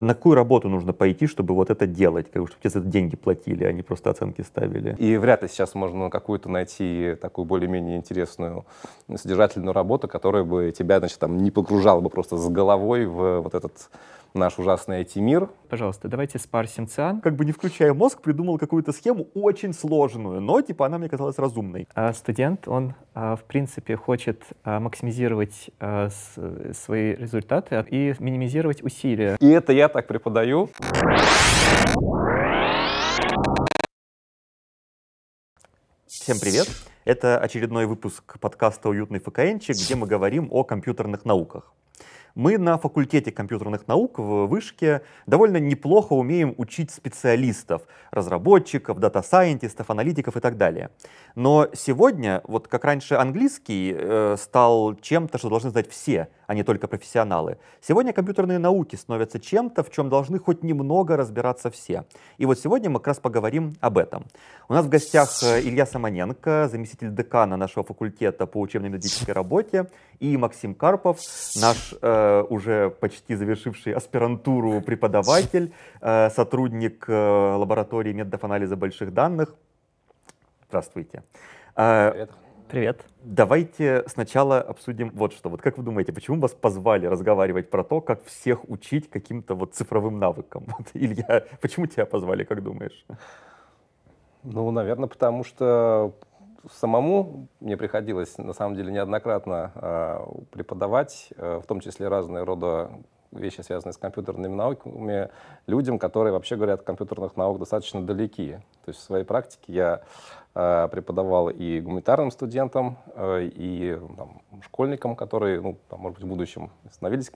На какую работу нужно пойти, чтобы вот это делать, как бы, чтобы тебе за это деньги платили, а не просто оценки ставили? И вряд ли сейчас можно какую-то найти такую более-менее интересную содержательную работу, которая бы тебя, значит, там не погружала бы просто с головой в вот этот наш ужасный IT-мир. Пожалуйста, давайте спарсим циан. Как бы не включая мозг, придумал какую-то схему очень сложную, но типа она мне казалась разумной. А студент, он а, в принципе хочет а, максимизировать а, свои результаты и минимизировать усилия. И это я так преподаю. Всем привет! Это очередной выпуск подкаста «Уютный ФКНчик», где мы говорим о компьютерных науках. Мы на факультете компьютерных наук в Вышке довольно неплохо умеем учить специалистов, разработчиков, дата-сайентистов, аналитиков и так далее. Но сегодня, вот как раньше английский э, стал чем-то, что должны знать все, а не только профессионалы, сегодня компьютерные науки становятся чем-то, в чем должны хоть немного разбираться все. И вот сегодня мы как раз поговорим об этом. У нас в гостях э, Илья Самоненко, заместитель декана нашего факультета по учебно-методической работе, и Максим Карпов, наш э, Э, уже почти завершивший аспирантуру преподаватель, э, сотрудник э, лаборатории методов анализа больших данных. Здравствуйте. Привет. Привет. Давайте сначала обсудим вот что. Вот как вы думаете, почему вас позвали разговаривать про то, как всех учить каким-то вот цифровым навыкам? Вот, Илья, почему тебя позвали, как думаешь? Ну, наверное, потому что самому мне приходилось, на самом деле, неоднократно э, преподавать, э, в том числе разные рода вещи, связанные с компьютерными науками, людям, которые, вообще говоря, от компьютерных наук достаточно далеки. То есть в своей практике я э, преподавал и гуманитарным студентам, э, и там, школьникам, которые, ну, там, может быть, в будущем становились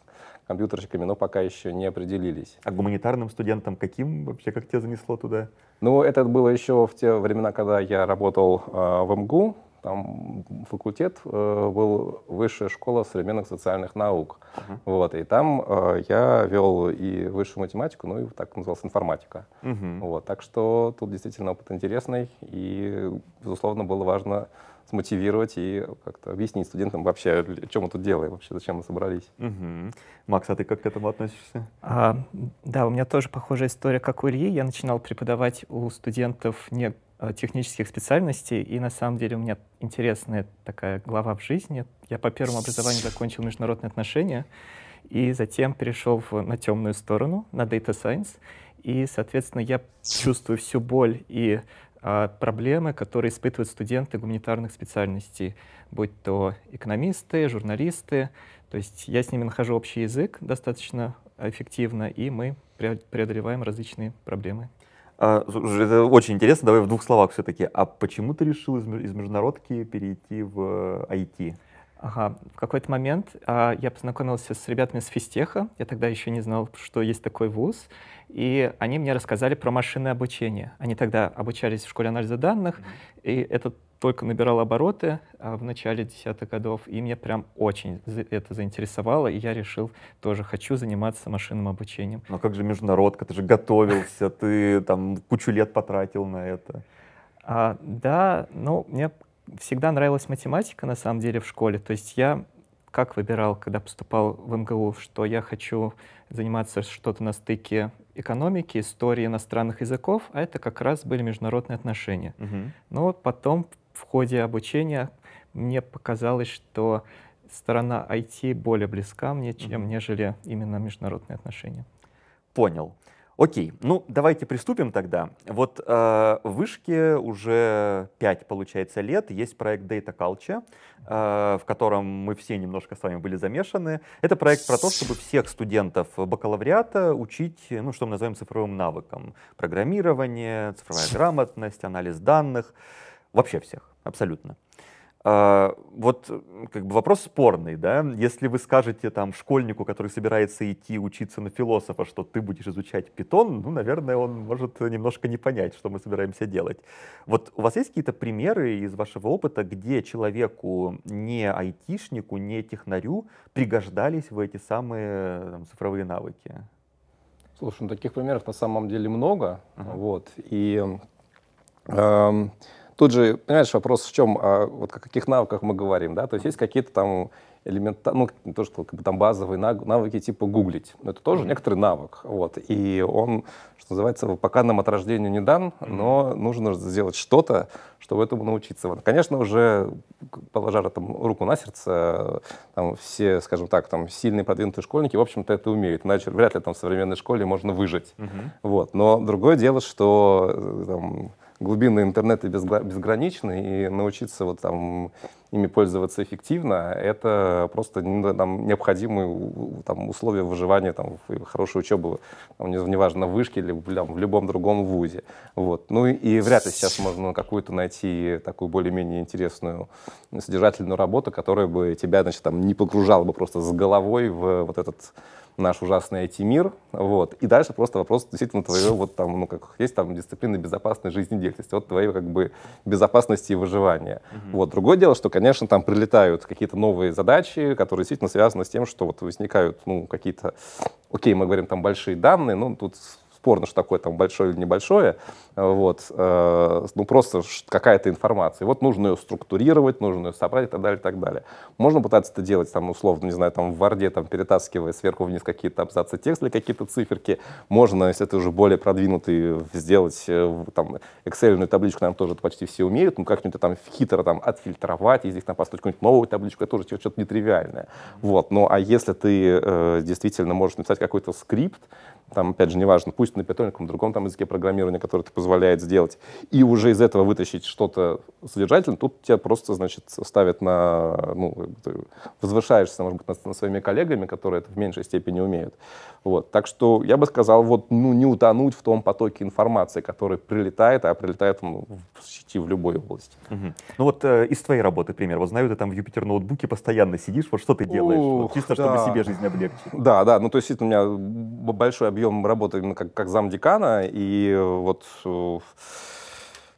компьютерщиками, но пока еще не определились. А гуманитарным студентам каким вообще, как тебя занесло туда? Ну, это было еще в те времена, когда я работал э, в МГУ, там факультет э, был высшая школа современных социальных наук. Uh-huh. Вот, и там э, я вел и высшую математику, ну и так называлась информатика. Uh-huh. Вот, так что тут действительно опыт интересный, и, безусловно, было важно смотивировать и как-то объяснить студентам вообще, чем мы тут делаем, вообще зачем мы собрались. Угу. Макс, а ты как к этому относишься? А, да, у меня тоже похожая история, как у Ильи. Я начинал преподавать у студентов не а, технических специальностей, и на самом деле у меня интересная такая глава в жизни. Я по первому образованию закончил международные отношения, и затем перешел в, на темную сторону, на Data Science, и, соответственно, я чувствую всю боль и а проблемы, которые испытывают студенты гуманитарных специальностей, будь то экономисты, журналисты. То есть я с ними нахожу общий язык достаточно эффективно, и мы преодолеваем различные проблемы. А, это очень интересно. Давай в двух словах все-таки. А почему ты решил из, из международки перейти в IT? Э, Ага, в какой-то момент а, я познакомился с ребятами с физтеха, я тогда еще не знал, что есть такой вуз, и они мне рассказали про машинное обучение. Они тогда обучались в школе анализа данных, mm-hmm. и это только набирал обороты а, в начале десятых годов, и меня прям очень это заинтересовало, и я решил тоже хочу заниматься машинным обучением. Но ну как же международка, ты же готовился, ты там кучу лет потратил на это. А, да, ну, мне всегда нравилась математика, на самом деле, в школе. То есть я как выбирал, когда поступал в МГУ, что я хочу заниматься что-то на стыке экономики, истории иностранных языков, а это как раз были международные отношения. Угу. Но потом в ходе обучения мне показалось, что сторона IT более близка мне, чем угу. нежели именно международные отношения. Понял. Окей, ну давайте приступим тогда. Вот э, в Вышке уже 5, получается, лет есть проект Data Culture, э, в котором мы все немножко с вами были замешаны. Это проект про то, чтобы всех студентов бакалавриата учить, ну, что мы называем цифровым навыком. Программирование, цифровая грамотность, анализ данных, вообще всех, абсолютно. Э, а, вот как бы вопрос спорный, да? Если вы скажете там школьнику, который собирается идти учиться на философа, что ты будешь изучать питон, ну, наверное, он может немножко не понять, что мы собираемся делать. Вот у вас есть какие-то примеры из вашего опыта, где человеку, не айтишнику, не технарю, пригождались в эти самые там, цифровые навыки? Слушай, ну таких примеров на самом деле много, uh-huh. вот, и... Эм, Тут же, понимаешь, вопрос в чем, а, вот о каких навыках мы говорим, да, то есть есть какие-то там элемента, ну, то, что как бы, там базовые навыки типа гуглить. Но это тоже mm-hmm. некоторый навык. Вот. И он, что называется, пока нам от рождения не дан, mm-hmm. но нужно сделать что-то, чтобы этому научиться. Вот. Конечно, уже положа там, руку на сердце, там, все, скажем так, там, сильные продвинутые школьники, в общем-то, это умеют. Иначе вряд ли там в современной школе можно выжить. Mm-hmm. Вот. Но другое дело, что э, там, глубины интернета безграничны, и научиться вот там ими пользоваться эффективно, это просто там, необходимые там, условия выживания, там, хорошей учебы, там, неважно, в вышке или там, в любом другом вузе. Вот. Ну и вряд ли сейчас можно какую-то найти такую более-менее интересную содержательную работу, которая бы тебя, значит, там, не погружала бы просто с головой в вот этот наш ужасный IT-мир, вот, и дальше просто вопрос действительно твоего, вот там, ну, как есть там дисциплины безопасной жизнедеятельности, вот твоей, как бы, безопасности и выживания. Угу. Вот, другое дело, что, конечно, там прилетают какие-то новые задачи, которые действительно связаны с тем, что вот возникают, ну, какие-то, окей, мы говорим там большие данные, но тут спорно, что такое там большое или небольшое, э, вот, э, ну просто какая-то информация. И вот нужно ее структурировать, нужно ее собрать и так далее, и так далее. Можно пытаться это делать, там, условно, не знаю, там в Варде, там, перетаскивая сверху вниз какие-то абзацы текста или какие-то циферки. Можно, если это уже более продвинутый, э, сделать там Excel табличку, наверное, тоже это почти все умеют, ну как-нибудь там хитро там отфильтровать, из них там построить какую-нибудь новую табличку, это тоже что-то нетривиальное. Вот, ну а если ты э, действительно можешь написать какой-то скрипт, там, опять же, неважно, пусть пусть на питоне, каком-то другом там языке программирования, который это позволяет сделать, и уже из этого вытащить что-то содержательное, тут тебя просто, значит, ставят на, ну, возвышаешься, может быть, над, над своими коллегами, которые это в меньшей степени умеют. Вот. Так что я бы сказал, вот, ну, не утонуть в том потоке информации, который прилетает, а прилетает ну, в сети в любой области. Угу. Ну вот э, из твоей работы пример. Вот знаю, ты там в Юпитер ноутбуке постоянно сидишь, вот что ты делаешь? Ух, вот, чисто, да. чтобы себе жизнь облегчить. Да, да, ну то есть у меня большой объем работы именно как, как замдекана, и вот, ну,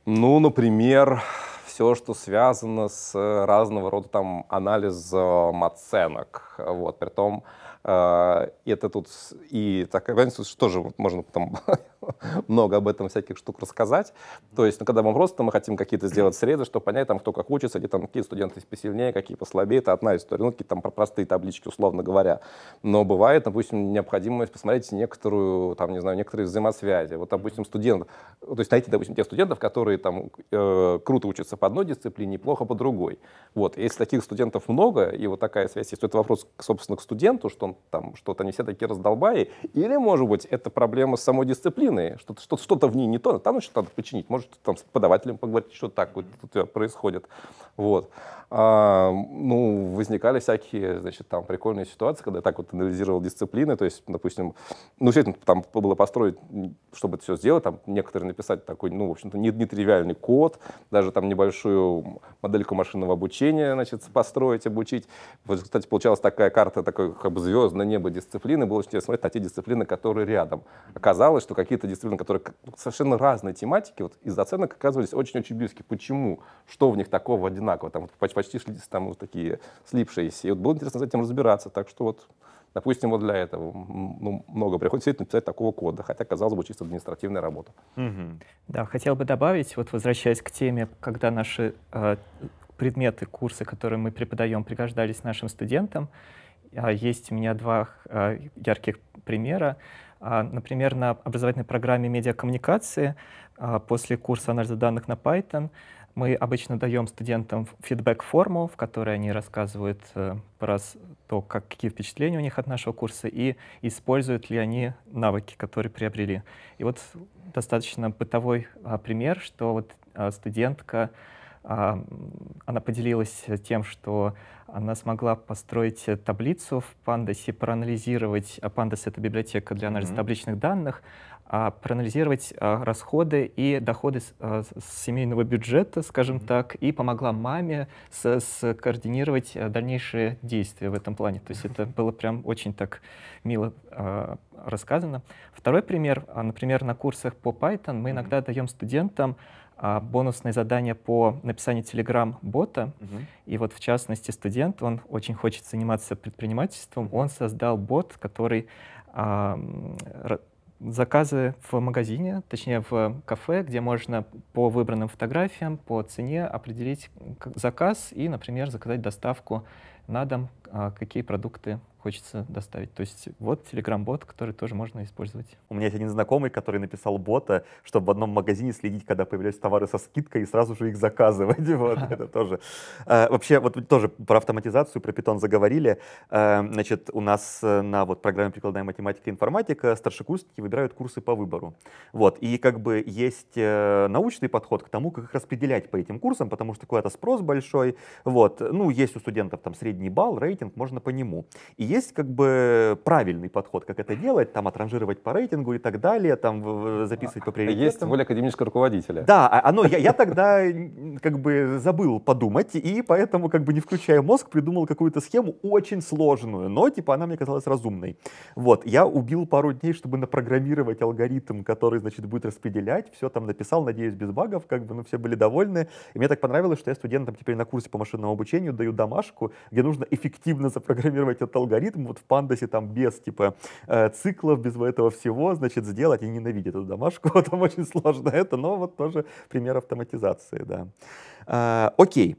например, все, что связано с разного рода там анализом оценок, вот, при том, а, это тут и такая разница, тоже можно там много об этом всяких штук рассказать. То есть, ну, когда мы просто мы хотим какие-то сделать срезы, чтобы понять, там, кто как учится, где там какие студенты посильнее, какие послабее, это одна история, ну, какие там простые таблички, условно говоря. Но бывает, допустим, необходимость посмотреть некоторую, там, не знаю, некоторые взаимосвязи. Вот, допустим, студент, то есть найти, допустим, тех студентов, которые там э, круто учатся по одной дисциплине, плохо по другой. Вот, если таких студентов много, и вот такая связь есть, то это вопрос, собственно, к студенту, что он там что-то, они все такие раздолбаи. Или, может быть, это проблема с самой дисциплиной, что-то что, -то, в ней не то, там еще надо починить, может, там с подавателем поговорить, что так вот у происходит. Вот. А, ну, возникали всякие, значит, там прикольные ситуации, когда я так вот анализировал дисциплины, то есть, допустим, ну, все это там было построить, чтобы это все сделать, там некоторые написать такой, ну, в общем-то, нетривиальный код, даже там небольшую модельку машинного обучения, значит, построить, обучить. Вот, кстати, получалась такая карта, такой как бы звезд, звездное небо дисциплины, было очень интересно смотреть на те дисциплины, которые рядом. Оказалось, что какие-то дисциплины, которые ну, совершенно разные тематики, вот из оценок оказывались очень-очень близки. Почему? Что в них такого одинакового? Там вот, почти шли там вот такие слипшиеся. И вот было интересно с этим разбираться. Так что вот Допустим, вот для этого ну, много приходится написать такого кода, хотя, казалось бы, чисто административная работа. Угу. Да, хотел бы добавить, вот возвращаясь к теме, когда наши э, предметы, курсы, которые мы преподаем, пригождались нашим студентам, а, есть у меня два а, ярких примера. А, например, на образовательной программе медиакоммуникации после курса анализа данных на Python мы обычно даем студентам фидбэк-форму, в которой они рассказывают э, про то, как, какие впечатления у них от нашего курса и используют ли они навыки, которые приобрели. И вот достаточно бытовой пример, что вот студентка а, она поделилась тем, что она смогла построить таблицу в Pandas и проанализировать, а Pandas — это библиотека для анализа mm-hmm. табличных данных, а проанализировать а, расходы и доходы с, с семейного бюджета, скажем mm-hmm. так, и помогла маме с, скоординировать дальнейшие действия в этом плане. То есть mm-hmm. это было прям очень так мило а, рассказано. Второй пример, например, на курсах по Python мы иногда даем студентам а, бонусные задания по написанию телеграм-бота. Угу. И вот в частности студент, он очень хочет заниматься предпринимательством, он создал бот, который а, заказы в магазине, точнее в кафе, где можно по выбранным фотографиям, по цене определить заказ и, например, заказать доставку на дом, а, какие продукты хочется доставить. То есть вот Telegram-бот, который тоже можно использовать. У меня есть один знакомый, который написал бота, чтобы в одном магазине следить, когда появляются товары со скидкой, и сразу же их заказывать. Вот, это тоже. А, вообще, вот тоже про автоматизацию, про Python заговорили. А, значит, у нас э, на вот программе «Прикладная математика и информатика» старшекурсники выбирают курсы по выбору. Вот, и как бы есть э, научный подход к тому, как их распределять по этим курсам, потому что куда-то спрос большой. Вот, ну, есть у студентов там средний балл, рейтинг, можно по нему. И есть как бы правильный подход, как это делать, там отранжировать по рейтингу и так далее, там а записывать по приоритетам. Есть воля академического руководителя. Да, оно, а, а, ну, я, я тогда как бы забыл подумать, и поэтому как бы не включая мозг, придумал какую-то схему очень сложную, но типа она мне казалась разумной. Вот, я убил пару дней, чтобы напрограммировать алгоритм, который, значит, будет распределять, все там написал, надеюсь, без багов, как бы, ну, все были довольны. И мне так понравилось, что я студентам теперь на курсе по машинному обучению даю домашку, где нужно эффективно запрограммировать этот алгоритм, алгоритм вот в пандасе там без типа э, циклов, без этого всего, значит, сделать. и ненавидят эту домашку, там очень сложно это, но вот тоже пример автоматизации, да. А, окей.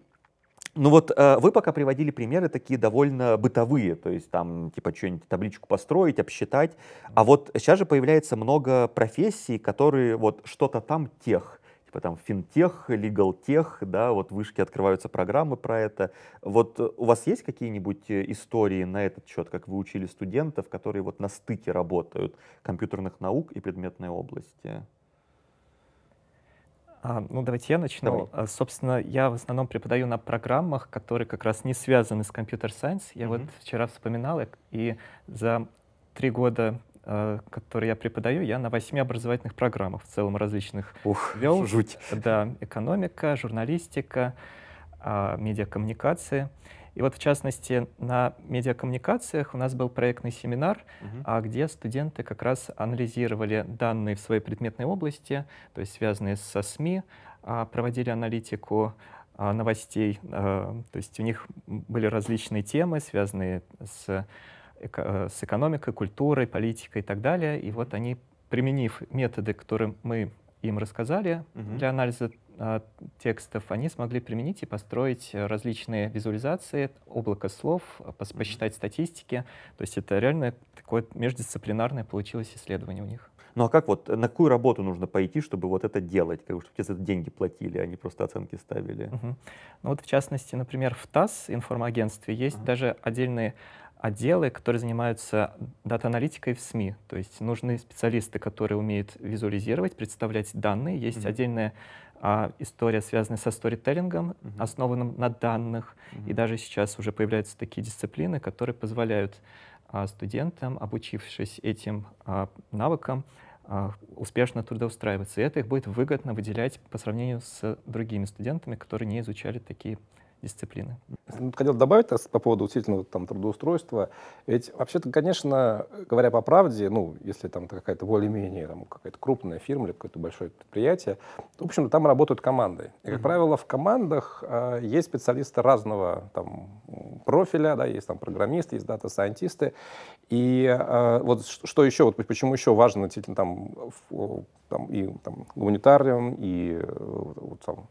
Ну вот э, вы пока приводили примеры такие довольно бытовые, то есть там типа что-нибудь табличку построить, обсчитать. А вот сейчас же появляется много профессий, которые вот что-то там тех. Типа там финтех, легалтех, да, вот вышки открываются программы про это. Вот у вас есть какие-нибудь э, истории на этот счет, как вы учили студентов, которые вот на стыке работают компьютерных наук и предметной области? А, ну, давайте я начну. Давай. А, собственно, я в основном преподаю на программах, которые как раз не связаны с компьютер-сайенс. Я mm-hmm. вот вчера вспоминал, и за три года Э, который я преподаю, я на восьми образовательных программах в целом различных Ух, вел. жуть. Да, экономика, журналистика, а, медиакоммуникации. И вот, в частности, на медиакоммуникациях у нас был проектный семинар, угу. где студенты как раз анализировали данные в своей предметной области, то есть связанные со СМИ, а, проводили аналитику новостей. Э, то есть у них были различные темы, связанные с Э, с экономикой, культурой, политикой и так далее. И вот они, применив методы, которые мы им рассказали угу. для анализа а, текстов, они смогли применить и построить различные визуализации, облако слов, а, пос, посчитать статистики. То есть это реально такое междисциплинарное получилось исследование у них. Ну а как вот, на какую работу нужно пойти, чтобы вот это делать, как, чтобы тебе за деньги платили, а не просто оценки ставили? Угу. Ну вот в частности, например, в ТАСС, информагентстве, есть ага. даже отдельные отделы, которые занимаются дата-аналитикой в СМИ. То есть нужны специалисты, которые умеют визуализировать, представлять данные. Есть mm-hmm. отдельная а, история, связанная со сторителлингом, mm-hmm. основанным на данных. Mm-hmm. И даже сейчас уже появляются такие дисциплины, которые позволяют а, студентам, обучившись этим а, навыкам, а, успешно трудоустраиваться. И это их будет выгодно выделять по сравнению с другими студентами, которые не изучали такие дисциплины. Хотел добавить по поводу действительно там, трудоустройства. Ведь вообще-то, конечно, говоря по правде, ну, если там какая-то более-менее там, какая-то крупная фирма или какое-то большое предприятие, то, в общем-то, там работают команды. И, как mm-hmm. правило, в командах э, есть специалисты разного там, профиля, да, есть там программисты, есть дата-сайентисты. И э, вот что еще, вот почему еще важно действительно там, в, там и там, гуманитариям, и э, вот, там,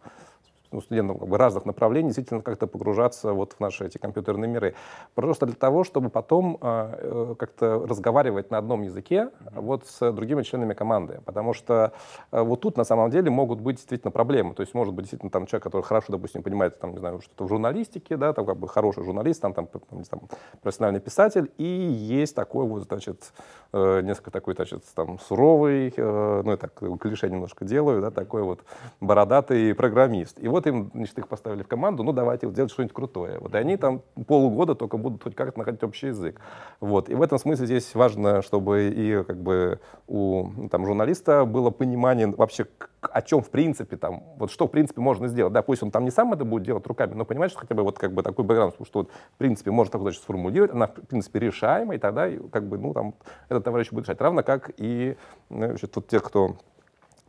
ну, студентам как бы разных направлений действительно как-то погружаться вот в наши эти компьютерные миры. Просто для того, чтобы потом а, э, как-то разговаривать на одном языке вот с другими членами команды. Потому что э, вот тут на самом деле могут быть действительно проблемы. То есть может быть действительно там человек, который хорошо, допустим, понимает там, не знаю, что-то в журналистике, да, там как бы хороший журналист, там, там, там, там профессиональный писатель, и есть такой вот, значит, э, несколько такой, значит, там суровый, э, ну, я так э, клише немножко делаю, да, такой вот бородатый программист. И вот вот им, значит, их поставили в команду, ну, давайте вот, делать что-нибудь крутое. Вот, и они там полгода только будут хоть как-то находить общий язык. Вот, и в этом смысле здесь важно, чтобы и как бы у ну, там, журналиста было понимание вообще, о чем в принципе там, вот что в принципе можно сделать. Да, пусть он там не сам это будет делать руками, но понимаешь, что хотя бы вот как бы такой бэкграунд, что вот, в принципе можно такую задачу сформулировать, она в принципе решаема, и тогда как бы, ну, там, этот товарищ будет решать. Равно как и значит, ну, тот те, кто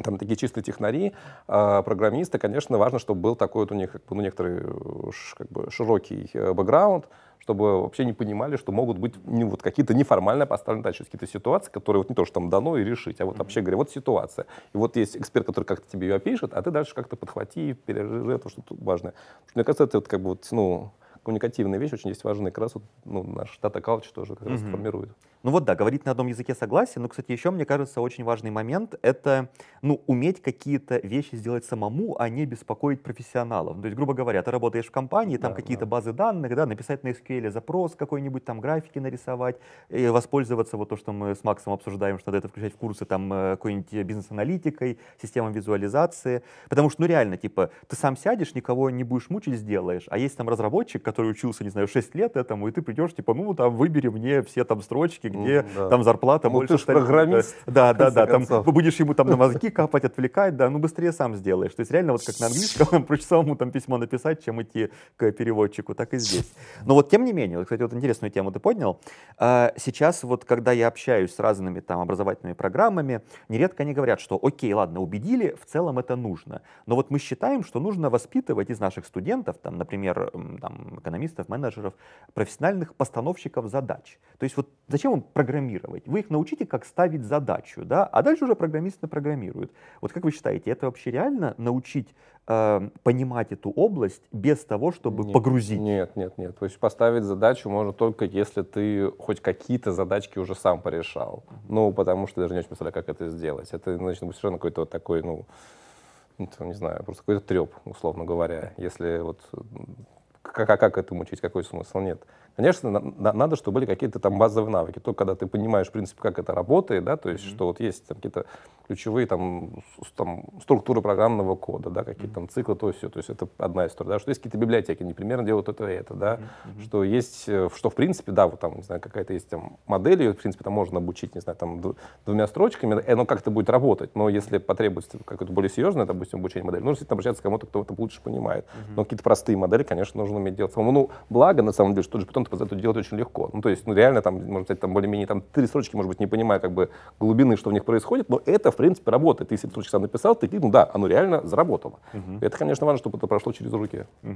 там такие чистые технари, а программисты, конечно, важно, чтобы был такой вот у них как бы, ну, некоторый э, как бы, широкий э, бэкграунд, чтобы вообще не понимали, что могут быть ну, вот какие-то неформально поставленные задачи, какие-то ситуации, которые вот не то, что там дано и решить, а вот mm-hmm. вообще говоря, вот ситуация. И вот есть эксперт, который как-то тебе ее опишет, а ты дальше как-то подхвати и пережи это что-то важное. Мне кажется, это вот как бы вот, ну, коммуникативная вещь очень есть важная, как раз вот, ну, наш дата калч тоже как mm-hmm. формирует. Ну вот да, говорить на одном языке согласен, но, кстати, еще, мне кажется, очень важный момент — это, ну, уметь какие-то вещи сделать самому, а не беспокоить профессионалов. Ну, то есть, грубо говоря, ты работаешь в компании, там да, какие-то да. базы данных, да, написать на SQL запрос какой-нибудь, там графики нарисовать, и воспользоваться вот то, что мы с Максом обсуждаем, что надо это включать в курсы там э, какой-нибудь бизнес-аналитикой, системам визуализации, потому что, ну, реально, типа, ты сам сядешь, никого не будешь мучить, сделаешь, а есть там разработчик, который который учился, не знаю, 6 лет этому, и ты придешь, типа, ну, там, выбери мне все там строчки, ну, где mm, да. там зарплата ну, больше. ты программист. Да, да, да, там будешь ему там на мозги капать, отвлекать, да, ну, быстрее сам сделаешь. То есть реально вот как на английском, проще самому там письмо написать, чем идти к переводчику, так и здесь. Но вот тем не менее, вот, кстати, вот интересную тему ты поднял. А, сейчас вот, когда я общаюсь с разными там образовательными программами, нередко они говорят, что окей, ладно, убедили, в целом это нужно. Но вот мы считаем, что нужно воспитывать из наших студентов, там, например, там, экономистов, менеджеров, профессиональных постановщиков задач. То есть вот зачем им программировать? Вы их научите, как ставить задачу, да, а дальше уже программисты программируют. Вот как вы считаете, это вообще реально научить э, понимать эту область без того, чтобы нет, погрузить? Нет, нет, нет. То есть поставить задачу можно только если ты хоть какие-то задачки уже сам порешал. Mm-hmm. Ну, потому что даже не очень представляю, как это сделать. Это значит быть совершенно какой-то вот такой, ну, ну не знаю, просто какой-то треп, условно говоря. Если вот как, а как этому учить, какой смысл? Нет. Конечно, надо, чтобы были какие-то там базовые навыки. То, когда ты понимаешь, в принципе, как это работает, да, то есть, mm-hmm. что вот есть там какие-то ключевые там, там структуры программного кода, да, какие-то mm-hmm. там циклы, то все. То есть это одна история, да, что есть какие-то библиотеки, они примерно делают это и это, да, mm-hmm. что есть, э, что в принципе, да, вот там, не знаю, какая-то есть там модель, ее, в принципе, там можно обучить, не знаю, там двумя строчками, оно э, как-то будет работать, но если потребуется какое-то более серьезное, допустим, обучение модели, нужно действительно обращаться к кому-то, кто это лучше понимает. Mm-hmm. Но какие-то простые модели, конечно, нужно уметь делать самому. Ну, благо, на самом деле, что же потом он это делать очень легко. Ну, то есть, ну, реально, там, можно сказать, там более-менее там три строчки, может быть, не понимая как бы глубины, что в них происходит, но это, в принципе, работает. Ты если строчки сам написал, ты ну да, оно реально заработало. Угу. Это, конечно, важно, чтобы это прошло через руки. Угу.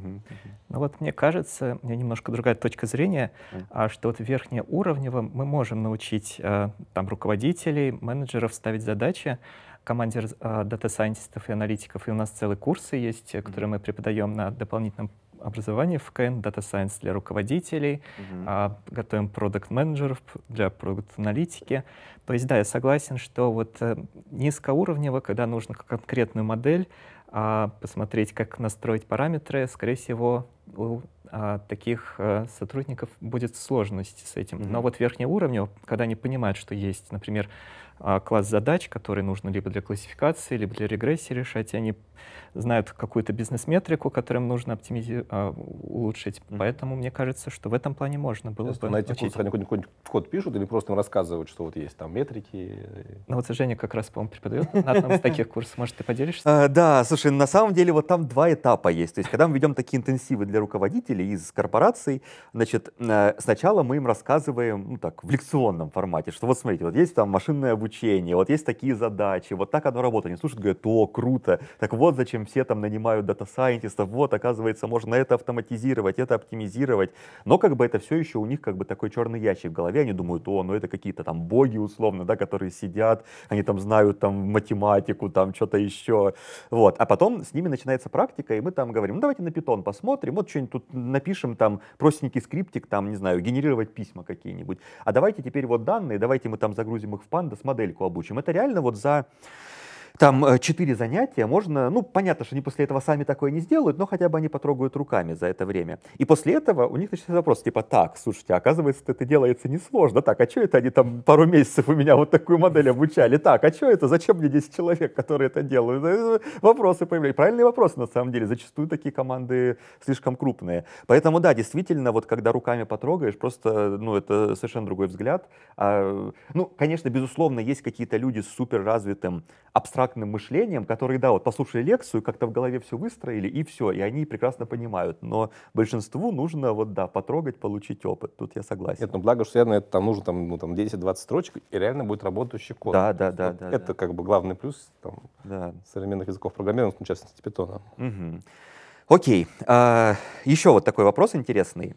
Ну вот мне кажется, у меня немножко другая точка зрения, угу. что вот верхнеуровнево мы можем научить э, там руководителей, менеджеров ставить задачи, команде э, дата-сайентистов и аналитиков, и у нас целые курсы есть, э, которые мы преподаем на дополнительном образование в КН, Data Science для руководителей, угу. а, готовим продукт-менеджеров для продукт-аналитики. То есть, да, я согласен, что вот э, низкоуровнево, когда нужно конкретную модель, а, посмотреть, как настроить параметры, скорее всего, у а, таких а, сотрудников будет сложности с этим. Mm-hmm. Но вот верхнего уровня, когда они понимают, что есть, например, а, класс задач, который нужно либо для классификации, либо для регрессии решать, они знают какую-то бизнес-метрику, которую им нужно оптимизи- а, улучшить. Mm-hmm. Поэтому мне кажется, что в этом плане можно было Сейчас бы на эти курсы они какой-нибудь код пишут или просто им рассказывают, что вот есть там метрики? Э, ну вот Женя как раз, по-моему, преподает на одном из таких курсов. Может, ты поделишься? Э, да, слушай, на самом деле вот там два этапа есть. То есть когда мы ведем такие интенсивы для руководителей из корпораций, значит, э, сначала мы им рассказываем, ну так, в лекционном формате, что вот смотрите, вот есть там машинное обучение, вот есть такие задачи, вот так оно работает. Они слушают, говорят, о, круто, так вот вот зачем все там нанимают дата-сайентистов, вот, оказывается, можно это автоматизировать, это оптимизировать. Но как бы это все еще у них как бы такой черный ящик в голове, они думают, о, ну это какие-то там боги условно, да, которые сидят, они там знают там математику, там что-то еще, вот. А потом с ними начинается практика, и мы там говорим, ну давайте на питон посмотрим, вот что-нибудь тут напишем, там простенький скриптик, там, не знаю, генерировать письма какие-нибудь. А давайте теперь вот данные, давайте мы там загрузим их в пандас, модельку обучим. Это реально вот за там э, четыре занятия можно, ну, понятно, что они после этого сами такое не сделают, но хотя бы они потрогают руками за это время. И после этого у них начинается вопрос, типа, так, слушайте, оказывается, это делается несложно, так, а что это они там пару месяцев у меня вот такую модель обучали, так, а что это, зачем мне 10 человек, которые это делают? Э, вопросы появляются, правильные вопросы на самом деле, зачастую такие команды слишком крупные. Поэтому, да, действительно, вот когда руками потрогаешь, просто, ну, это совершенно другой взгляд. А, ну, конечно, безусловно, есть какие-то люди с супер развитым абстрактным абстрактным мышлением, которые, да, вот послушали лекцию, как-то в голове все выстроили, и все, и они прекрасно понимают. Но большинству нужно, вот да, потрогать, получить опыт. Тут я согласен. Нет, ну благо, что реально это там нужно там, ну, там 10-20 строчек, и реально будет работающий код. Да, да, да, вот да. Это да. как бы главный плюс там, да. современных языков программирования, в частности, питона. Угу. Окей. А, еще вот такой вопрос интересный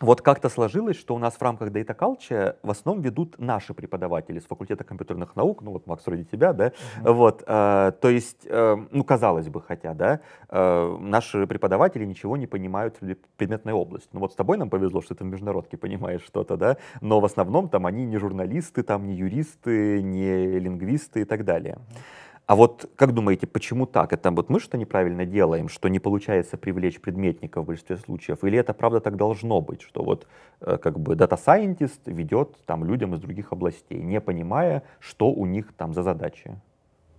вот как-то сложилось, что у нас в рамках Data Culture в основном ведут наши преподаватели с факультета компьютерных наук, ну вот, Макс, вроде тебя, да, mm-hmm. вот, э, то есть, э, ну, казалось бы, хотя, да, э, наши преподаватели ничего не понимают в предметной области. Ну вот с тобой нам повезло, что ты в международке понимаешь что-то, да, но в основном там они не журналисты, там не юристы, не лингвисты и так далее. Mm-hmm. А вот как думаете, почему так? Это вот мы что неправильно делаем, что не получается привлечь предметников в большинстве случаев? Или это правда так должно быть, что вот э, как бы дата-сайентист ведет там людям из других областей, не понимая, что у них там за задачи?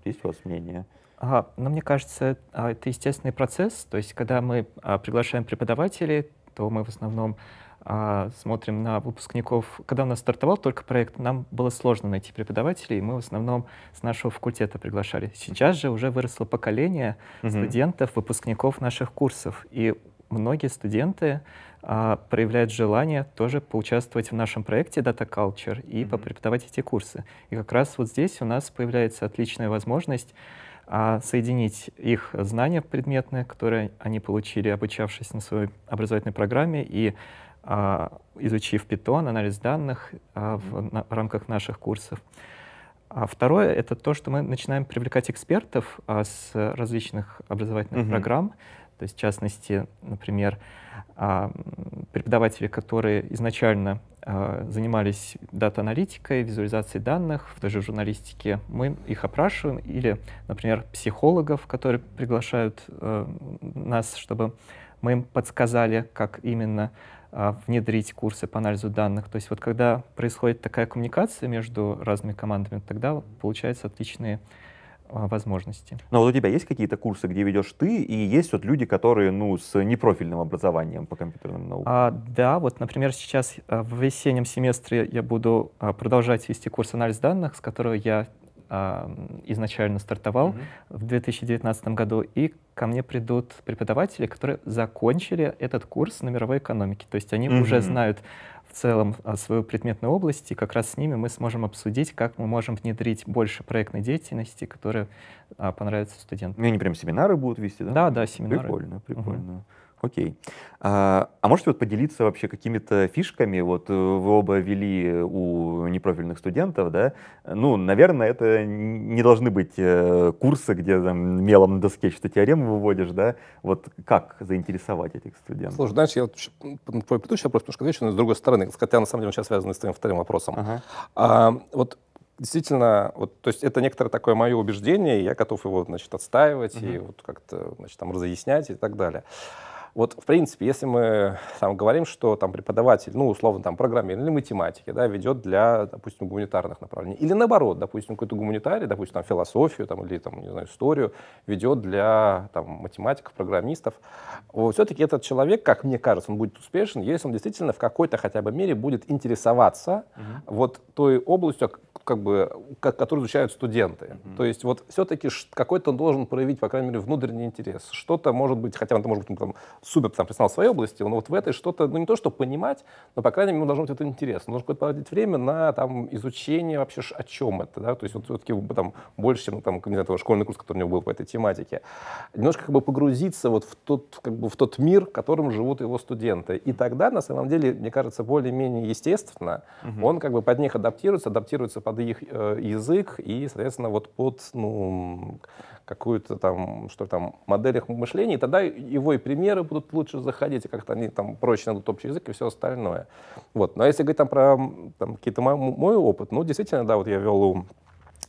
Есть у вас мнение? Ага, но ну, мне кажется, а, это естественный процесс. То есть, когда мы а, приглашаем преподавателей, то мы в основном а, смотрим на выпускников, когда у нас стартовал только проект, нам было сложно найти преподавателей, и мы в основном с нашего факультета приглашали. Сейчас же уже выросло поколение угу. студентов, выпускников наших курсов, и многие студенты а, проявляют желание тоже поучаствовать в нашем проекте Data Culture и mm попреподавать эти курсы. И как раз вот здесь у нас появляется отличная возможность а, соединить их знания предметные, которые они получили, обучавшись на своей образовательной программе, и а, изучив Python, анализ данных а, в рамках наших курсов. А второе — это то, что мы начинаем привлекать экспертов а, с различных образовательных mm-hmm. программ. То есть, в частности, например, а, преподаватели, которые изначально занимались дата-аналитикой, визуализацией данных, в той же журналистике, мы их опрашиваем. Или, например, психологов, которые приглашают э, нас, чтобы мы им подсказали, как именно а, внедрить курсы по анализу данных. То есть вот когда происходит такая коммуникация между разными командами, тогда получаются отличные а, возможности. Но вот у тебя есть какие-то курсы, где ведешь ты, и есть вот люди, которые, ну, с непрофильным образованием по компьютерным наукам? А, да, вот, например, сейчас а, в весеннем семестре я буду продолжать вести курс анализ данных, с которого я изначально стартовал mm-hmm. в 2019 году, и ко мне придут преподаватели, которые закончили этот курс на мировой экономике. То есть они mm-hmm. уже знают в целом а, свою предметную область, и как раз с ними мы сможем обсудить, как мы можем внедрить больше проектной деятельности, которая а, понравится студентам. Ну, и они прям семинары будут вести, да? Да, да, семинары. Прикольно, прикольно. Угу. Окей. А, а можете вот поделиться вообще какими-то фишками? Вот э, вы оба вели у непрофильных студентов, да? Ну, наверное, это не должны быть э, курсы, где там мелом на доске что-то теорему выводишь, да? Вот как заинтересовать этих студентов? Слушай, знаешь, я вот на твой предыдущий вопрос немножко отвечу, но с другой стороны, хотя на самом деле он сейчас связан с твоим вторым вопросом. Ага. А, вот действительно, вот, то есть это некоторое такое мое убеждение, и я готов его, значит, отстаивать угу. и вот как-то, значит, там разъяснять и так далее. Вот, в принципе, если мы э, там, говорим, что там, преподаватель, ну, условно, там, программе или математики, да, ведет для, допустим, гуманитарных направлений, или наоборот, допустим, какой-то гуманитарий, допустим, там, философию там, или, там, не знаю, историю ведет для там, математиков, программистов, вот, все-таки этот человек, как мне кажется, он будет успешен, если он действительно в какой-то хотя бы мере будет интересоваться угу. вот той областью, как бы, которую изучают студенты. mm То есть вот все-таки какой-то он должен проявить, по крайней мере, внутренний интерес. Что-то может быть, хотя это может быть ну, там, супер там профессионал в своей области, но вот в этой что-то, ну не то, что понимать, но, по крайней мере, ему должно быть это интересно. Нужно какое-то проводить время на там изучение вообще о чем это, да, то есть вот все-таки ну, там больше, чем ну, там, не знаю, школьный курс, который у него был по этой тематике. Немножко как бы погрузиться вот в тот, как бы в тот мир, в котором живут его студенты. И тогда, на самом деле, мне кажется, более-менее естественно, угу. он как бы под них адаптируется, адаптируется под их э, язык и, соответственно, вот под, ну, какую-то там, что там, моделях мышления, и тогда его и примеры будут лучше заходить, и как-то они там проще найдут общий язык и все остальное. Вот. Но если говорить там про там, какие-то мой, мой опыт, ну, действительно, да, вот я вел у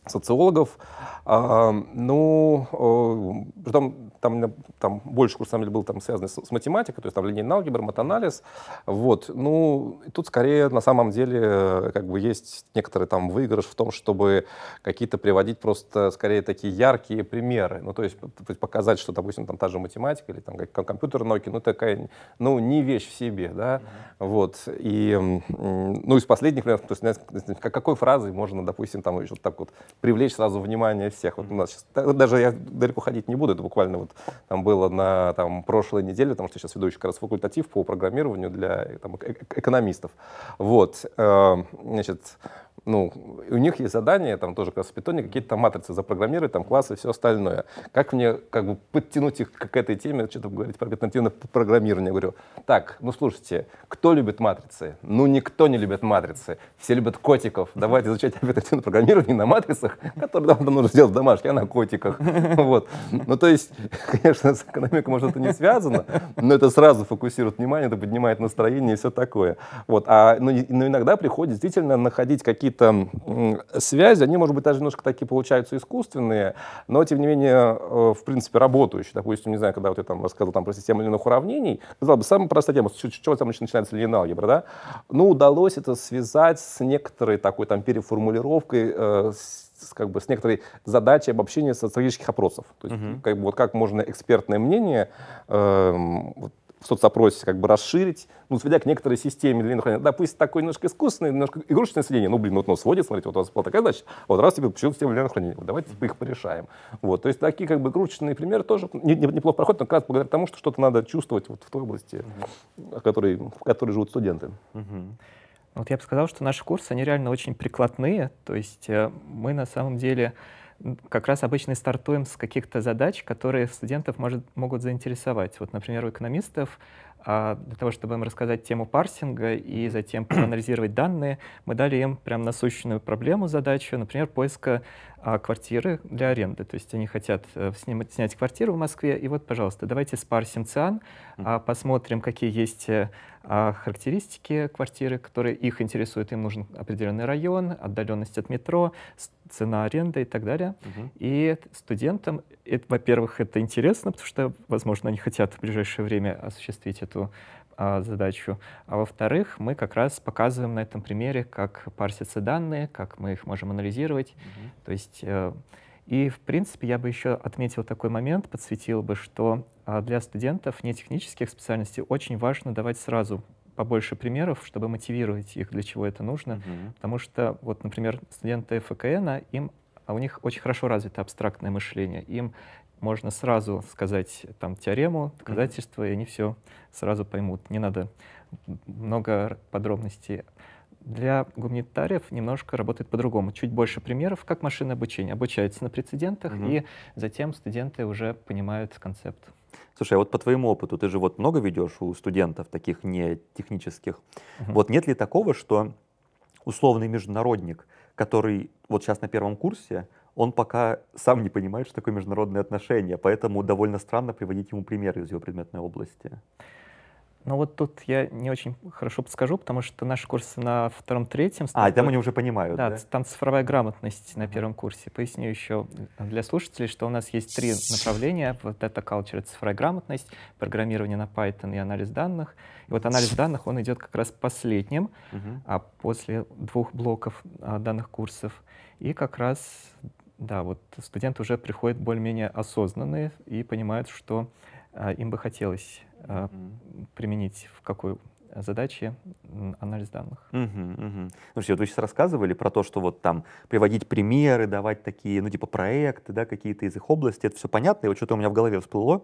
социологов, э, ну, э, там там, там больше курс, на самом деле, был там связан с, с математикой, то есть там линейный алгебра, матанализ. Вот. Ну, тут скорее на самом деле э, как бы есть некоторый там выигрыш в том, чтобы какие-то приводить просто скорее такие яркие примеры. Ну, то есть, то есть показать, что, допустим, там та же математика или там как компьютер Nokia, ну, такая, ну, не вещь в себе, да. Mm-hmm. Вот. И, ну, из последних примеров, то есть, какой фразой можно, допустим, там еще вот так вот привлечь сразу внимание всех. Вот у нас сейчас, даже я далеко ходить не буду, это буквально вот там было на там, прошлой неделе, потому что сейчас ведущий еще как раз факультатив по программированию для там, э экономистов. Вот, э, значит, ну, у них есть задание, там тоже как раз в питоне, какие-то там матрицы запрограммировать, там классы, все остальное. Как мне как бы подтянуть их к этой теме, что-то говорить про когнитивное программирование? Я говорю, так, ну слушайте, кто любит матрицы? Ну никто не любит матрицы, все любят котиков. Давайте изучать когнитивное программирование на матрицах, которые давно нужно сделать домашки, а на котиках. Вот. Ну то есть, конечно, с экономикой, может, это не связано, но это сразу фокусирует внимание, это поднимает настроение и все такое. Вот. А, ну, но иногда приходится действительно находить какие какие-то связи, они, может быть, даже немножко такие получаются искусственные, но, тем не менее, э, в принципе, работающие. Допустим, не знаю, когда вот я там рассказывал там, про систему линейных уравнений, казалось бы, самая простая тема, с чего там начинается линейная алгебра, да? Ну, удалось это связать с некоторой такой там переформулировкой, э, с как бы, с некоторой задачей обобщения социологических опросов. То есть, uh как бы, вот как можно экспертное мнение э, вот, в соцопросе как бы расширить, ну, сведя к некоторой системе длинного хранения. Допустим, такой немножко искусственное, немножко игрушечное сведение. Ну, блин, вот нос сводит, смотрите, вот у вас была такая задача, а вот раз тебе почему система длинного хранения, вот давайте типа, их порешаем. Вот, то есть такие как бы игрушечные примеры тоже не, не, неплохо проходят, но как раз благодаря тому, что что-то надо чувствовать вот в той области, в которой, в которой живут студенты. Вот я бы сказал, что наши курсы, они реально очень прикладные, то есть э, мы на самом деле как раз обычно стартуем с каких-то задач, которые студентов может, могут заинтересовать. Вот, например, у экономистов а для того, чтобы им рассказать тему парсинга и затем проанализировать данные, мы дали им прям насущную проблему, задачу, например, поиска а, квартиры для аренды. То есть они хотят э, снимать, снять квартиру в Москве, и вот, пожалуйста, давайте спарсим циан, а, посмотрим, какие есть э, а, характеристики квартиры, которые их интересуют. Им нужен определенный район, отдаленность от метро, цена аренды и так далее. Угу. И студентам, э, во-первых, это интересно, потому что, возможно, они хотят в ближайшее время осуществить эту а, задачу. А во-вторых, мы как раз показываем на этом примере, как парсятся данные, как мы их можем анализировать. Mm-hmm. То есть э, и, в принципе, я бы еще отметил такой момент, подсветил бы, что а, для студентов не технических специальностей очень важно давать сразу побольше примеров, чтобы мотивировать их, для чего это нужно. Mm-hmm. Потому что, вот, например, студенты ФКН, а, им у них очень хорошо развито абстрактное мышление. Им можно сразу сказать там теорему, доказательство и они все сразу поймут. Не надо много подробностей. Для гуманитариев немножко работает по-другому. Чуть больше примеров, как машинное обучение. Обучается на прецедентах, угу. и затем студенты уже понимают концепт. Слушай, а вот по твоему опыту, ты же вот много ведешь у студентов таких не технических. Угу. Вот нет ли такого, что условный международник, который вот сейчас на первом курсе, он пока сам не понимает, что такое международные отношения, поэтому довольно странно приводить ему примеры из его предметной области. Ну вот тут я не очень хорошо подскажу, потому что наши курсы на втором-третьем... А, там они уже понимают, да? Да, там цифровая грамотность на первом курсе. Поясню еще для слушателей, что у нас есть три направления. Вот это culture, цифровая грамотность, программирование на Python и анализ данных. И вот анализ данных, он идет как раз последним, угу. а после двух блоков а, данных курсов. И как раз да, вот студенты уже приходят более-менее осознанные и понимают, что э, им бы хотелось э, mm-hmm. применить в какой задаче анализ данных. Угу, угу. Слушайте, вот вы сейчас рассказывали про то, что вот там приводить примеры, давать такие, ну типа проекты, да, какие-то из их области, это все понятно, и вот что-то у меня в голове всплыло.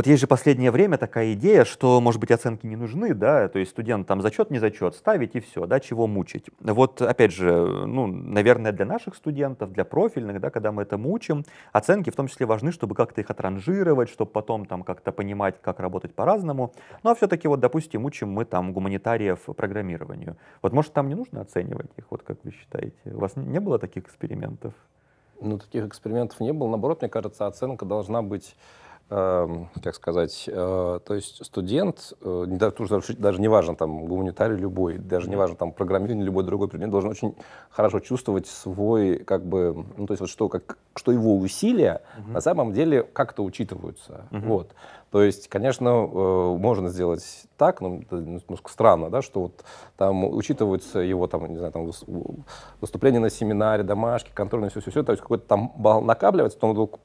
Вот есть же последнее время такая идея, что, может быть, оценки не нужны, да, то есть студент там зачет, не зачет, ставить и все, да, чего мучить. Вот, опять же, ну, наверное, для наших студентов, для профильных, да, когда мы это мучим, оценки в том числе важны, чтобы как-то их отранжировать, чтобы потом там как-то понимать, как работать по-разному. Но ну, а все-таки вот, допустим, учим мы там гуманитариев программированию. Вот, может, там не нужно оценивать их, вот как вы считаете? У вас не было таких экспериментов? Ну, таких экспериментов не было. Наоборот, мне кажется, оценка должна быть Эм, как сказать, э, то есть студент, э, даже не важно там гуманитарий любой, даже не важно там программирование любой другой предмет, должен очень хорошо чувствовать свой, как бы, ну то есть вот что, как, что его усилия угу. на самом деле как-то учитываются, угу. вот. То есть, конечно, э, можно сделать так, но ну, ну странно, да, что вот там учитываются его там, не знаю, там выступления на семинаре, домашки, контрольные, все-все-все, то есть какой-то там балл накапливается, потом вдруг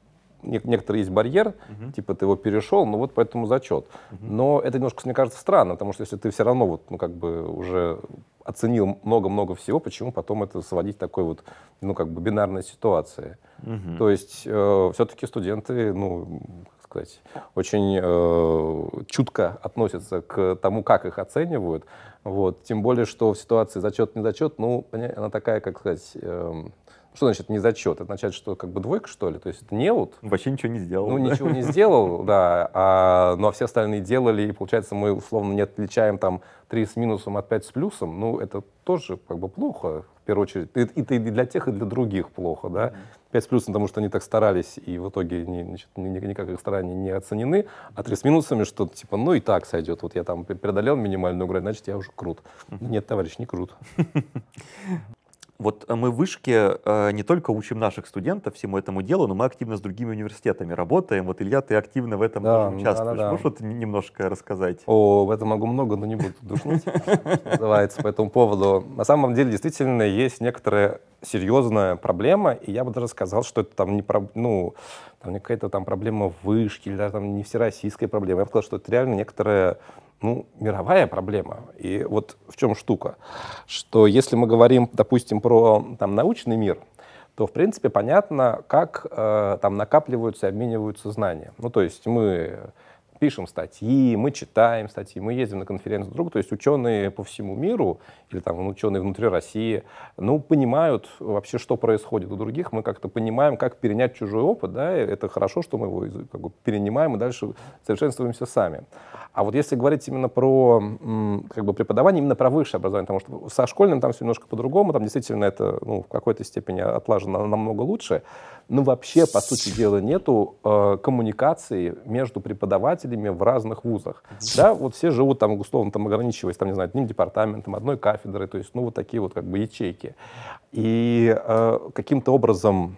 некоторые есть барьер, угу. типа ты его перешел, ну вот поэтому зачет. Угу. Но это немножко, мне кажется, странно, потому что если ты все равно вот, ну как бы уже оценил много-много всего, почему потом это сводить к такой вот, ну как бы бинарной ситуации. Угу. То есть э, все-таки студенты, ну сказать, очень э, чутко относятся к тому, как их оценивают. Вот. Тем более, что в ситуации зачет-не зачет, ну, она такая, как сказать, эм, что значит не зачет? Это означает, что как бы двойка, что ли? То есть это неуд? Вообще ничего не сделал. Ну, ничего не сделал, да. А, ну, а все остальные делали, и получается, мы условно не отличаем там 3 с минусом от 5 с плюсом. Ну, это тоже как бы плохо, в первую очередь. это и, и для тех, и для других плохо, да. 5 с плюсом, потому что они так старались, и в итоге не, значит, никак их старания не оценены. А 3 с минусами, что типа, ну и так сойдет. Вот я там преодолел минимальную грань, значит, я уже крут. Нет, товарищ, не крут. Вот э, мы в Вышке э, не только учим наших студентов всему этому делу, но мы активно с другими университетами работаем. Вот, Илья, ты активно в этом да, участвуешь. Да, да, Можешь да. вот немножко рассказать? О, в этом могу много, но не буду душнить, называется, по этому поводу. На самом деле, действительно, есть некоторая серьезная проблема, и я бы даже сказал, что это там не, про, ну, там какая-то там проблема вышки или даже там не всероссийская проблема. Я бы сказал, что это реально некоторая ну, мировая проблема. И вот в чем штука, что если мы говорим, допустим, про там, научный мир, то, в принципе, понятно, как э, там накапливаются и обмениваются знания. Ну, то есть мы пишем статьи, мы читаем статьи, мы ездим на конференцию друг То есть ученые по всему миру или там ученые внутри России, ну, понимают вообще, что происходит у других. Мы как-то понимаем, как перенять чужой опыт, да, и это хорошо, что мы его как бы, перенимаем и дальше совершенствуемся сами. А вот если говорить именно про как бы, преподавание, именно про высшее образование, потому что со школьным там все немножко по-другому, там действительно это ну, в какой-то степени отлажено намного лучше, но вообще, по сути дела, нету э, коммуникации между преподавателем кафедрами в разных вузах. Да, вот все живут там, условно, там ограничиваясь, там, не знаю, одним департаментом, одной кафедрой, то есть, ну, вот такие вот как бы ячейки. И э, каким-то образом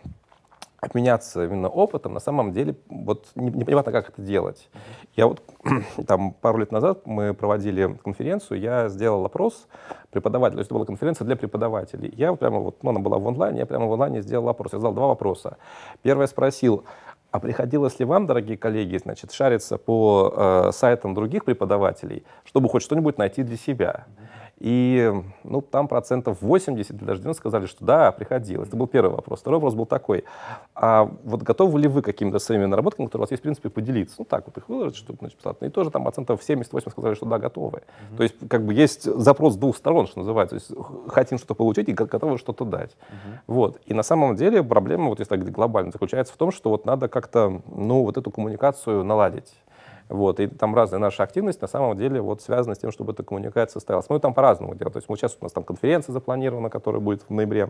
обменяться именно опытом, на самом деле, вот непонятно, как это делать. Я вот там пару лет назад мы проводили конференцию, я сделал опрос преподавателей, то есть это была конференция для преподавателей. Я вот прямо вот, ну, она была в онлайне, я прямо в онлайне сделал опрос, я задал два вопроса. Первое спросил, а приходилось ли вам, дорогие коллеги, значит, шариться по э, сайтам других преподавателей, чтобы хоть что-нибудь найти для себя? И ну, там процентов 80, даже 90 сказали, что да, приходилось. Это был первый вопрос. Второй вопрос был такой. А вот готовы ли вы какими-то своими наработками, которые у вас есть, в принципе, поделиться? Ну, так вот их выложить, чтобы значит, бесплатно. Ну, и тоже там процентов 70-80 сказали, что да, готовы. Mm-hmm. То есть как бы есть запрос с двух сторон, что называется. То есть хотим что-то получить и готовы что-то дать. Mm-hmm. Вот. И на самом деле проблема, вот если так глобально, заключается в том, что вот надо как-то, ну, вот эту коммуникацию наладить. Вот, и там разная наша активность на самом деле вот связана с тем, чтобы эта коммуникация состоялась. Мы там по-разному делаем. То есть мы сейчас у нас там конференция запланирована, которая будет в ноябре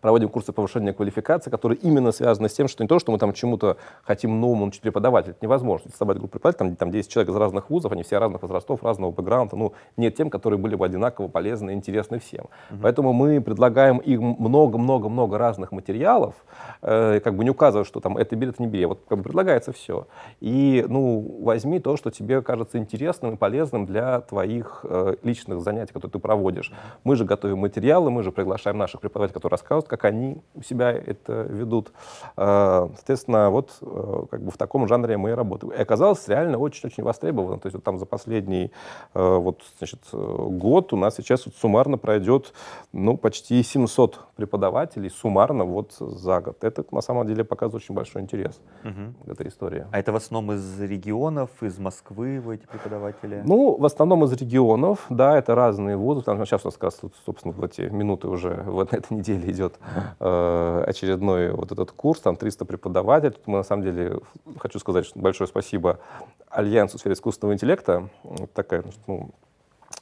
проводим курсы повышения квалификации, которые именно связаны с тем, что не то, что мы там чему-то хотим новому учить преподавателя, это невозможно. Собрать группу преподавателей, там, там 10 человек из разных вузов, они все разных возрастов, разного бэкграунда, ну, нет тем, которые были бы одинаково полезны и интересны всем. Угу. Поэтому мы предлагаем им много-много-много разных материалов, э, как бы не указывая, что там это бери, это не бери, а вот как бы предлагается все. И, ну, возьми то, что тебе кажется интересным и полезным для твоих э, личных занятий, которые ты проводишь. Мы же готовим материалы, мы же приглашаем наших преподавателей, которые рассказывают, как они у себя это ведут. Э, соответственно, вот э, как бы в таком жанре мы и работаем. И оказалось реально очень-очень востребовано. То есть вот там за последний э, вот, значит, год у нас сейчас вот суммарно пройдет ну, почти 700 преподавателей суммарно вот за год. Это на самом деле показывает очень большой интерес угу. к этой истории. А это в основном из регионов, из Москвы вы эти преподаватели? Ну, в основном из регионов, да, это разные вузы. Там сейчас у нас, как раз, собственно, в эти минуты уже вот на этой неделе идет Э, очередной вот этот курс, там 300 преподавателей. Тут мы на самом деле, хочу сказать что большое спасибо Альянсу сфере искусственного интеллекта. такая, ну,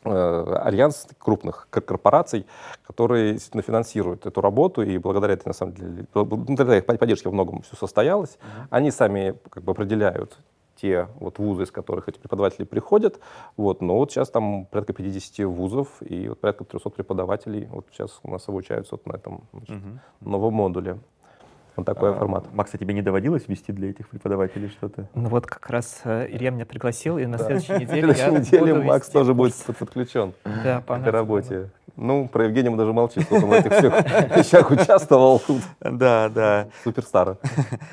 э, альянс крупных корпораций, которые действительно финансируют эту работу, и благодаря этой, на самом деле, благодаря их поддержке во многом все состоялось. Mm-hmm. Они сами как бы определяют те вот вузы, из которых эти преподаватели приходят. Вот, но вот сейчас там порядка 50 вузов и вот порядка 300 преподавателей вот сейчас у нас обучаются вот на этом значит, угу. новом модуле. Вот такой а, формат. Макс, а тебе не доводилось вести для этих преподавателей что-то? Ну вот как раз э, Илья меня пригласил, и на да. следующей неделе я неделе Макс тоже будет подключен да, к работе. Ну, про Евгения мы даже молчим, сколько он в этих всех вещах участвовал. Да, да. Суперстара.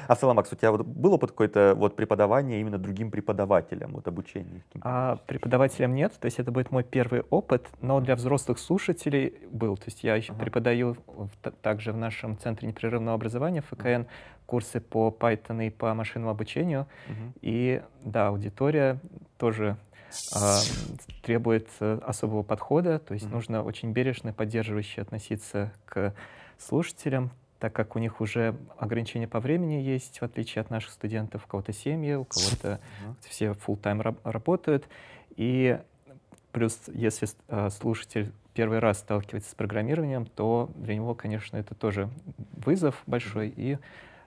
А в целом, Макс, у тебя вот было под какое-то вот преподавание именно другим преподавателям, вот обучение? А, преподавателям нет, то есть это будет мой первый опыт, но для взрослых слушателей был. То есть я еще ага. преподаю в, также в нашем Центре непрерывного образования, в ККН, курсы по Python и по машинному обучению. Угу. И да, аудитория тоже а, э, требует особого подхода, то есть угу. нужно очень бережно, и поддерживающе относиться к слушателям, так как у них уже ограничения по времени есть, в отличие от наших студентов, у кого-то семьи, у кого-то угу. все full-time работают. И плюс, если э, слушатель первый раз сталкивается с программированием, то для него, конечно, это тоже вызов большой, и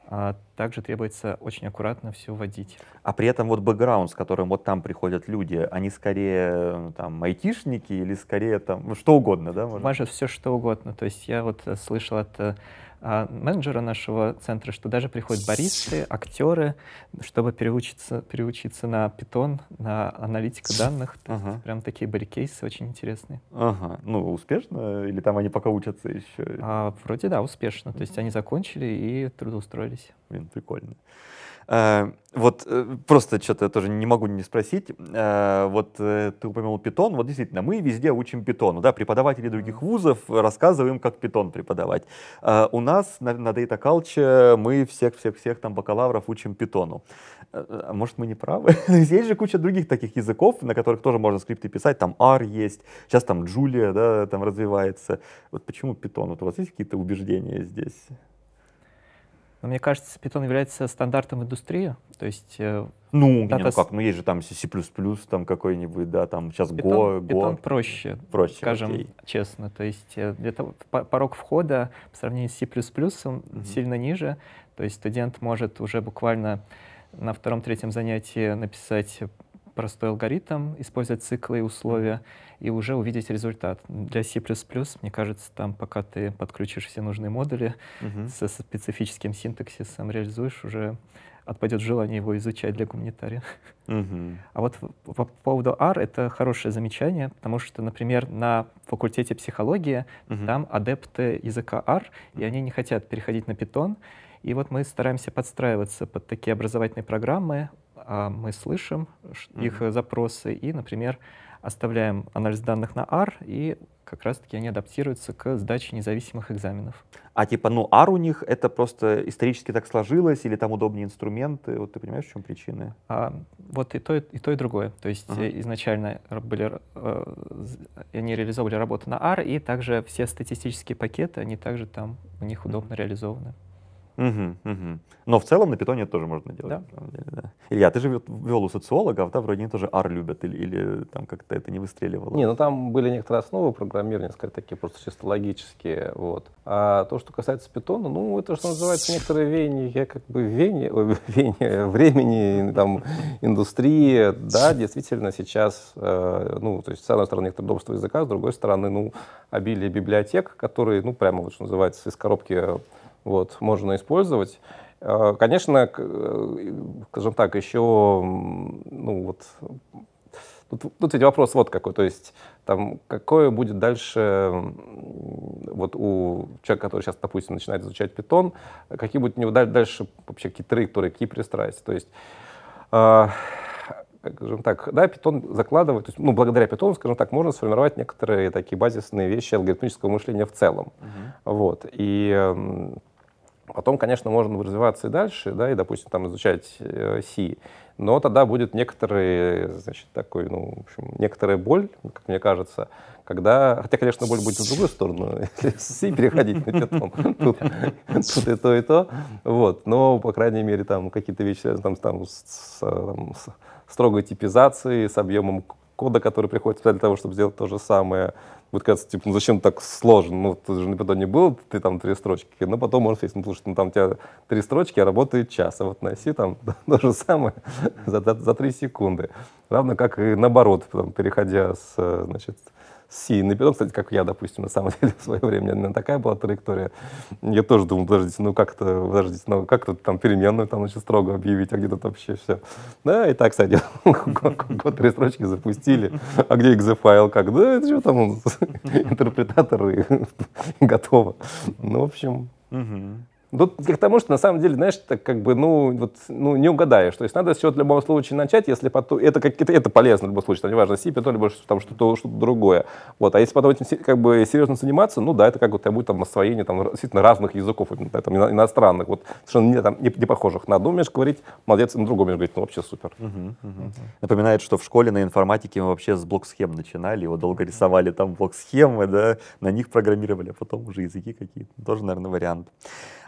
а, также требуется очень аккуратно все вводить. А при этом вот бэкграунд, с которым вот там приходят люди, они скорее э, там айтишники или скорее там ну, что угодно, да? Может, может все что угодно. То есть я вот э, слышал от э, а, менеджера нашего центра, что даже приходят баристы, актеры, чтобы переучиться, переучиться на питон, на аналитика данных. То ага. есть прям такие барикейсы очень интересные. Ага. Ну, успешно? Или там они пока учатся еще? А, вроде да, успешно. То есть они закончили и трудоустроились. Блин, прикольно. Э, вот э, просто что-то я тоже не могу не спросить. Э, вот ты упомянул питон. Вот действительно, мы везде учим питону. Да? Преподаватели других вузов рассказываем, как питон преподавать. У нас на, на Data Culture мы всех-всех-всех там бакалавров учим питону. А может, мы не правы? Есть же куча других таких языков, на которых тоже можно скрипты писать. Там R есть, сейчас там Julia да, там развивается. Вот почему питон? Вот у вас есть какие-то убеждения здесь? Но мне кажется, Python является стандартом индустрии, то есть... Э, ну, не, ну как, ну есть же там C++ там какой-нибудь, да, там сейчас Python, Go, Go. Python проще, проще скажем окей. честно, то есть э, для того порог входа по сравнению с C++ он сильно ниже, то есть студент может уже буквально на втором-третьем занятии написать простой алгоритм, использовать циклы и условия, и уже увидеть результат. Для C++, мне кажется, там, пока ты подключишь все нужные модули угу. со специфическим синтаксисом, реализуешь, уже отпадет желание его изучать для гуманитария. Угу. А вот по поводу R это хорошее замечание, потому что, например, на факультете психологии угу. там адепты языка R, и они не хотят переходить на Python, и вот мы стараемся подстраиваться под такие образовательные программы, а мы слышим их mm-hmm. запросы и, например, оставляем анализ данных на R, и как раз-таки они адаптируются к сдаче независимых экзаменов. А типа, ну, R у них это просто исторически так сложилось, или там удобнее инструменты, вот ты понимаешь, в чем причины? А, вот и то, и то, и другое. То есть uh-huh. изначально были, э, они реализовывали работу на R, и также все статистические пакеты, они также там, у них удобно реализованы. Угу, угу. Но в целом на питоне это тоже можно делать. Да. Деле, да. Илья, ты же вел у социологов, да, а вроде они тоже R любят, или, или там как-то это не выстреливало? Не, ну там были некоторые основы программирования, скорее такие просто чисто логические, вот. А то, что касается питона, ну это, что называется, некоторые веяния, как бы веяния, веяния времени, там, индустрии, да, действительно сейчас, э, ну, то есть с одной стороны некоторое удобство языка, с другой стороны, ну, обилие библиотек, которые, ну, прямо вот, что называется, из коробки вот, можно использовать. Э, конечно, э, скажем так, еще ну, вот, Тут, тут ведь вопрос вот какой, то есть там какое будет дальше вот у человека, который сейчас, допустим, начинает изучать питон, какие будут у него дальше вообще какие траектории, какие пристрастия, то есть э, скажем так, да, питон закладывает, то есть, ну, благодаря питону, скажем так, можно сформировать некоторые такие базисные вещи алгоритмического мышления в целом, uh-huh. вот, и Потом, конечно, можно развиваться и дальше, да, и, допустим, там изучать э, C, но тогда будет некоторые, значит, такой, ну, в общем, некоторая боль, как мне кажется, когда, хотя, конечно, боль будет в другую сторону, если с C переходить на Питон, тут, тут и то, и то, вот, но, по крайней мере, там какие-то вещи, там, там с строгой типизацией, с объемом кода, который приходится для того, чтобы сделать то же самое, будет казаться, типа, ну зачем так сложно, ну ты же никогда не был, ты там три строчки, но ну, потом можно сказать, ну слушай, ну там у тебя три строчки, а работает час, а вот на оси там то же самое за, за, за три секунды. Равно как и наоборот, там, переходя с, э, значит, Си Наперон, кстати, как я, допустим, на самом деле в свое время, у меня такая была траектория. Я тоже думал, подождите, ну как-то, подождите, ну как тут там переменную там очень строго объявить, а где тут вообще все. Да, и так, кстати, год три строчки запустили, а где экзефайл, как, да, это что там, интерпретаторы готово. Ну, в общем, Угу. Тут к тому, что на самом деле, знаешь, так как бы, ну, вот, ну, не угадаешь. То есть надо все в любом случае начать, если потом... Это, как, это, это полезно в любом случае, там, неважно, сипи, то либо там что-то что то другое. Вот, а если потом этим как бы серьезно заниматься, ну да, это как вот будет там освоение там, действительно разных языков, да, там, иностранных, вот совершенно не, там, не, не похожих. На одном умеешь говорить, молодец, на другом умеешь говорить, ну вообще супер. угу. Угу. Напоминает, что в школе на информатике мы вообще с блок-схем начинали, его долго рисовали там блок-схемы, да, на них программировали, а потом уже языки какие-то. Тоже, наверное, вариант.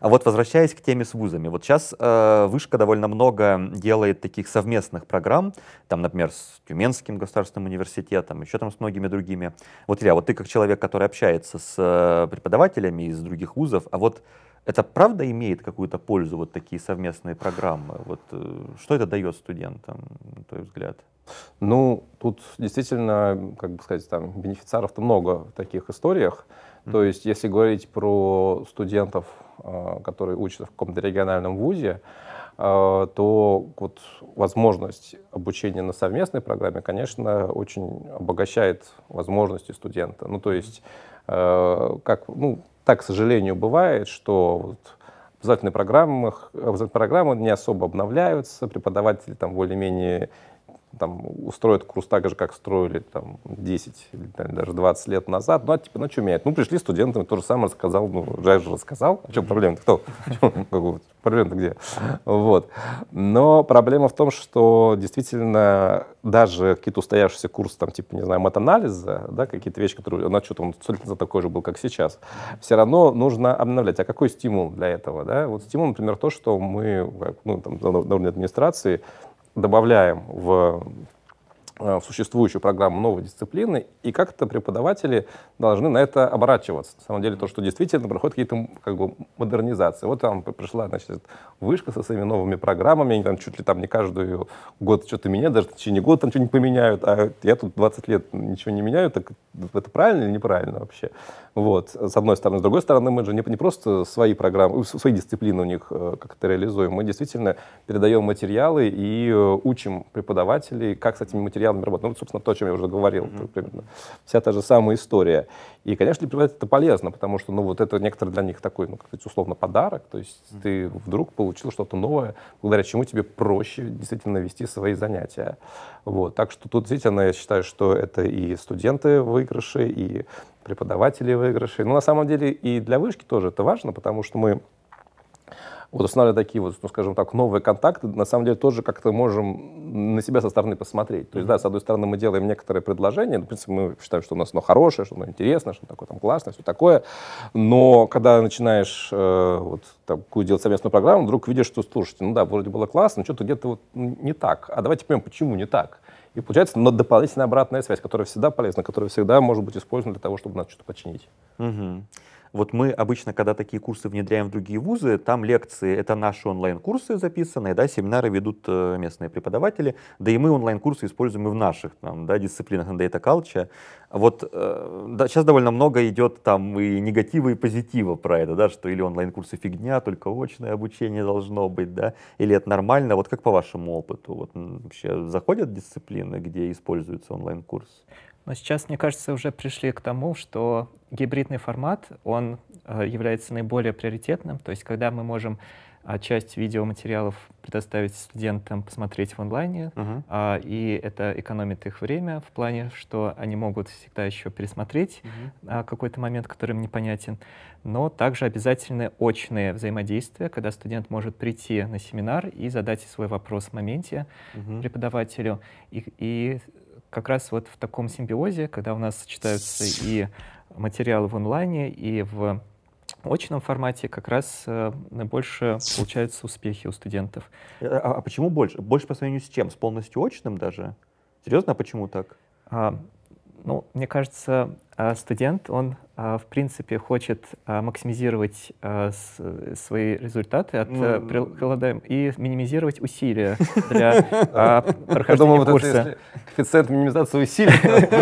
А вот возвращаясь к теме с вузами, вот сейчас э, вышка довольно много делает таких совместных программ, там, например, с Тюменским государственным университетом, еще там с многими другими. Вот, Илья, вот ты как человек, который общается с э, преподавателями из других вузов, а вот это правда имеет какую-то пользу, вот такие совместные программы? Вот э, что это дает студентам, на твой взгляд? Ну, тут действительно, как бы сказать, там бенефициаров-то много в таких историях. То есть, если говорить про студентов, а, которые учатся в каком-то региональном вузе, а, то вот возможность обучения на совместной программе, конечно, очень обогащает возможности студента. Ну, то есть, а, как, ну, так, к сожалению, бывает, что вот обязательные программы, обязательные программы не особо обновляются, преподаватели там более-менее там, устроят курс так же, как строили там, 10 или там, даже 20 лет назад. Ну, а типа, ну, что меняет? Ну, пришли студенты, то же самое рассказал, ну, Жай же рассказал. О чем проблема-то? Кто? Проблема-то где? Вот. Но проблема в том, что действительно даже какие-то устоявшиеся курсы, там, типа, не знаю, матанализа, да, какие-то вещи, которые, ну, что-то он сто лет такой же был, как сейчас, все равно нужно обновлять. А какой стимул для этого, да? Вот стимул, например, то, что мы, ну, там, на уровне администрации, добавляем в, э, в существующую программу новой дисциплины, и как-то преподаватели должны на это оборачиваться. На самом деле, то, что действительно проходят какие-то как бы, модернизации. Вот там пришла значит, вышка со своими новыми программами, они там чуть ли там не каждый год что-то меняют, даже в течение года там что-нибудь поменяют, а я тут 20 лет ничего не меняю, так это правильно или неправильно вообще? Вот, с одной стороны. С другой стороны, мы же не, не просто свои программы, свои дисциплины у них э, как-то реализуем, мы действительно передаем материалы и э, учим преподавателей, как с этими материалами работать. Ну, вот, собственно, то, о чем я уже говорил. Mm-hmm. Примерно. Вся та же самая история. И, конечно, для преподавателя это полезно, потому что, ну, вот это некоторые для них такой, ну, как сказать, условно, подарок. То есть mm-hmm. ты вдруг получил что-то новое, благодаря чему тебе проще действительно вести свои занятия. Вот. Так что тут действительно я считаю, что это и студенты выигрыши, и преподавателей выигрышей. Но ну, на самом деле и для вышки тоже это важно, потому что мы вот устанавливая такие вот, ну, скажем так, новые контакты, на самом деле тоже как-то можем на себя со стороны посмотреть. То есть, да, с одной стороны, мы делаем некоторые предложения, ну, в принципе, мы считаем, что у нас оно хорошее, что оно интересное, что такое там классное, все такое, но когда начинаешь э, вот такую делать совместную программу, вдруг видишь, что, слушайте, ну да, вроде было классно, но что-то где-то вот не так. А давайте поймем, почему не так. И получается но дополнительная обратная связь, которая всегда полезна, которая всегда может быть использована для того, чтобы нас что-то починить. Угу. Вот мы обычно, когда такие курсы внедряем в другие вузы, там лекции — это наши онлайн-курсы записанные, да, семинары ведут э, местные преподаватели, да и мы онлайн-курсы используем и в наших там, да, дисциплинах на Data Culture. Вот э, да, сейчас довольно много идет там и негатива, и позитива про это, да, что или онлайн-курсы фигня, только очное обучение должно быть, да, или это нормально. Вот как по вашему опыту? Вот вообще заходят дисциплины, где используется онлайн-курс? Но сейчас, мне кажется, уже пришли к тому, что гибридный формат, он э, является наиболее приоритетным. То есть, когда мы можем а, часть видеоматериалов предоставить студентам посмотреть в онлайне, uh -huh. А, и это экономит их время в плане, что они могут всегда еще пересмотреть uh -huh. А, какой-то момент, который им непонятен. Но также обязательны очные взаимодействия, когда студент может прийти на семинар и задать свой вопрос в моменте uh -huh. преподавателю, и, и как раз вот в таком симбиозе, когда у нас сочетаются и материалы в онлайне, и в очном формате как раз э, больше получаются успехи у студентов. Э, а, а почему больше? Больше по сравнению с чем? С полностью очным даже? Серьезно, а почему так? А, ну, мне кажется, э, студент, он, э, в принципе, хочет э, максимизировать свои результаты от ну, прилагаем и минимизировать усилия для прохождения курса. коэффициент минимизации усилий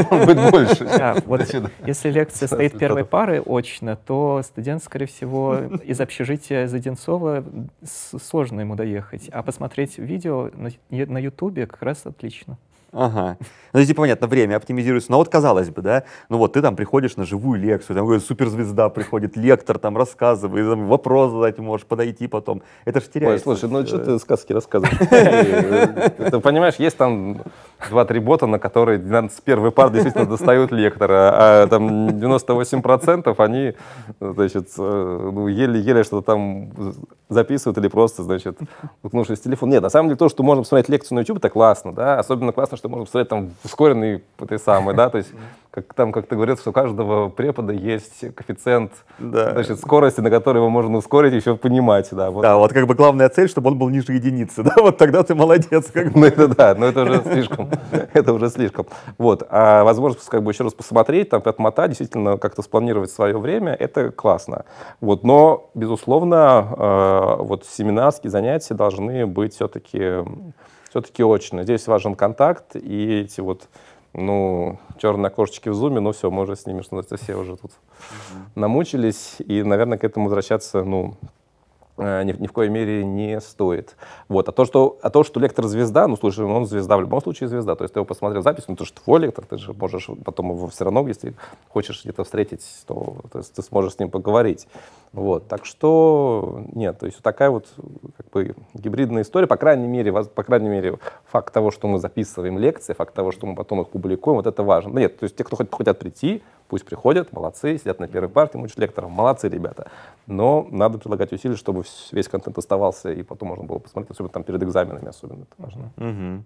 будет больше. вот если лекция стоит первой пары очно, то студент, скорее всего, из общежития из Заденцова сложно ему доехать. А посмотреть видео на Ютубе как раз отлично. Ага. Ну, здесь понятно, время оптимизируется. Но вот казалось бы, да, ну вот ты там приходишь на живую лекцию, там какая суперзвезда приходит, лектор там рассказывает, там вопрос задать можешь, подойти потом. Это же теряется. Ой, слушай, ну что ты э. сказки рассказываешь? Ты понимаешь, есть там два-три бота, на которые с первый пар действительно достают лектора, а, а там 98% они, значит, э, ну, еле-еле что-то там записывают или просто, значит, уткнувшись в телефон. Нет, на самом деле то, что можно посмотреть лекцию на YouTube, это классно, да, особенно классно, что можно посмотреть там ускоренный той самой, да, то есть как там как ты говорится, что у каждого препода есть коэффициент да. значит, скорости, на которой его можно ускорить, еще понимать, да. Вот. Да, вот как бы главная цель, чтобы он был ниже единицы, да, вот тогда ты молодец. Как бы. Ну это да, но это уже слишком, это уже слишком. Вот, а возможность как бы еще раз посмотреть, там, отмотать, действительно как-то спланировать свое время, это классно. Вот, но, безусловно, э, вот семинарские занятия должны быть все-таки все-таки очно. Здесь важен контакт, и эти вот ну, черные окошечки в зуме, ну все, мы уже с ними, что все уже тут намучились, и, наверное, к этому возвращаться, ну, Э, ни, ни в коей мере не стоит. Вот. А, то, что, а то, что лектор звезда, ну, слушай, он звезда, в любом случае звезда. То есть ты его посмотрел запись, ну, то что твой лектор, ты же можешь потом его все равно, если хочешь где-то встретить, то, то есть ты сможешь с ним поговорить. Вот. Так что нет, то есть такая вот как бы гибридная история, по крайней мере, по крайней мере, факт того, что мы записываем лекции, факт того, что мы потом их публикуем, вот это важно. Нет, то есть те, кто хоть, хотят прийти, Пусть приходят, молодцы, сидят на первой партии, мучат лекторов, молодцы ребята. Но надо прилагать усилия, чтобы весь контент оставался, и потом можно было посмотреть, особенно там перед экзаменами, особенно это важно. Угу.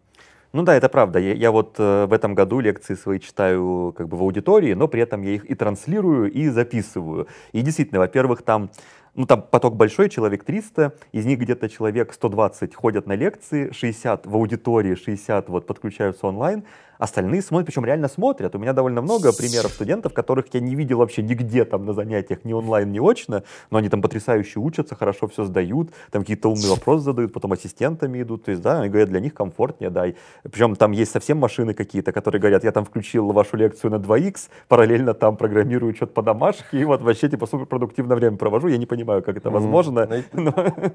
Ну да, это правда. Я, я вот э, в этом году лекции свои читаю как бы в аудитории, но при этом я их и транслирую, и записываю. И действительно, во-первых, там ну, там поток большой, человек 300, из них где-то человек 120 ходят на лекции, 60 в аудитории, 60 вот подключаются онлайн, остальные смотрят, причем реально смотрят. У меня довольно много примеров студентов, которых я не видел вообще нигде там на занятиях, ни онлайн, ни очно, но они там потрясающе учатся, хорошо все сдают, там какие-то умные вопросы задают, потом ассистентами идут, то есть, да, они говорят, для них комфортнее, да. И, причем там есть совсем машины какие-то, которые говорят, я там включил вашу лекцию на 2х, параллельно там программирую что-то по домашке, и вот вообще типа супер суперпродуктивно время провожу, я не понимаю, как это возможно. Но...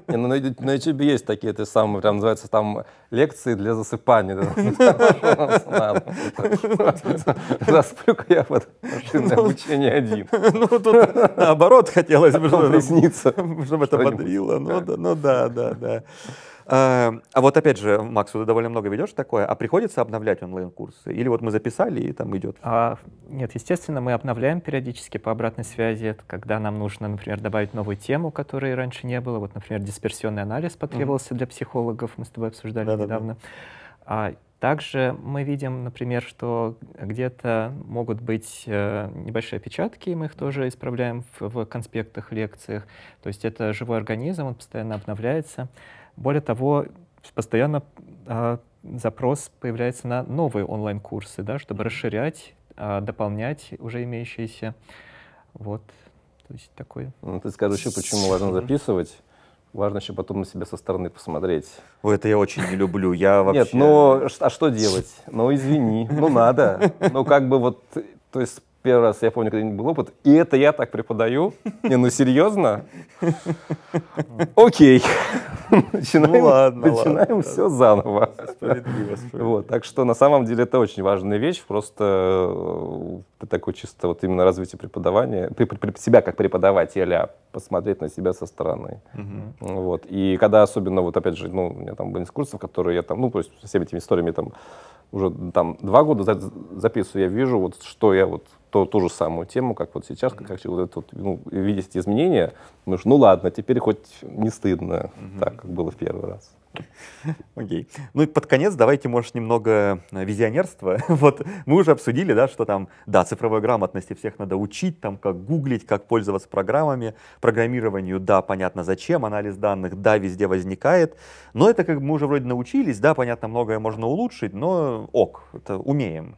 Но... Ну, на YouTube есть такие, это сам, прям называется там лекции для засыпания. Засплю-ка я под машинное ну, обучение один. Ну, тут наоборот хотелось бы, чтобы это бодрило. Ну да, ну да, да. А, а вот опять же, Макс, ты довольно много ведешь такое, а приходится обновлять онлайн-курсы? Или вот мы записали и там идет? А, нет, естественно, мы обновляем периодически по обратной связи, когда нам нужно, например, добавить новую тему, которой раньше не было. Вот, например, дисперсионный анализ потребовался mm-hmm. для психологов, мы с тобой обсуждали Да-да-да. недавно. А, также мы видим, например, что где-то могут быть э, небольшие опечатки, мы их тоже исправляем в, в конспектах, лекциях. То есть это живой организм, он постоянно обновляется. Более того, постоянно а, запрос появляется на новые онлайн-курсы, да, чтобы расширять, а, дополнять уже имеющиеся. Вот, то есть такой. Ну, ты скажешь еще, почему важно записывать Важно еще потом на себя со стороны посмотреть. Ой, это я очень не люблю. Я вообще... Нет, ну, а что делать? Ну, извини, ну, надо. Ну, как бы вот, то есть, первый раз, я помню, когда не был опыт, и это я так преподаю? Не, ну, серьезно? Окей. Начинаем, ну, ладно, начинаем ладно, все да. заново. Справедливо, справедливо. Вот, так что, на самом деле, это очень важная вещь. Просто э, это такое чисто вот именно развитие преподавания, при, при, себя как преподавателя, посмотреть на себя со стороны. Угу. Вот. И когда особенно, вот опять же, ну, у меня там были с курсов, которые я там, ну, то есть со всеми этими историями там уже там два года за, записываю, я вижу, вот что я вот то, ту же самую тему, как вот сейчас, как, как вот вот, ну, видеть изменения, ну, ну ладно, теперь хоть не стыдно, угу. так, как было в первый раз. Окей. Okay. Ну и под конец давайте, может, немного э, визионерства. вот мы уже обсудили, да, что там, да, цифровой грамотности всех надо учить, там, как гуглить, как пользоваться программами, программированию, да, понятно, зачем, анализ данных, да, везде возникает. Но это как мы уже вроде научились, да, понятно, многое можно улучшить, но ок, это умеем.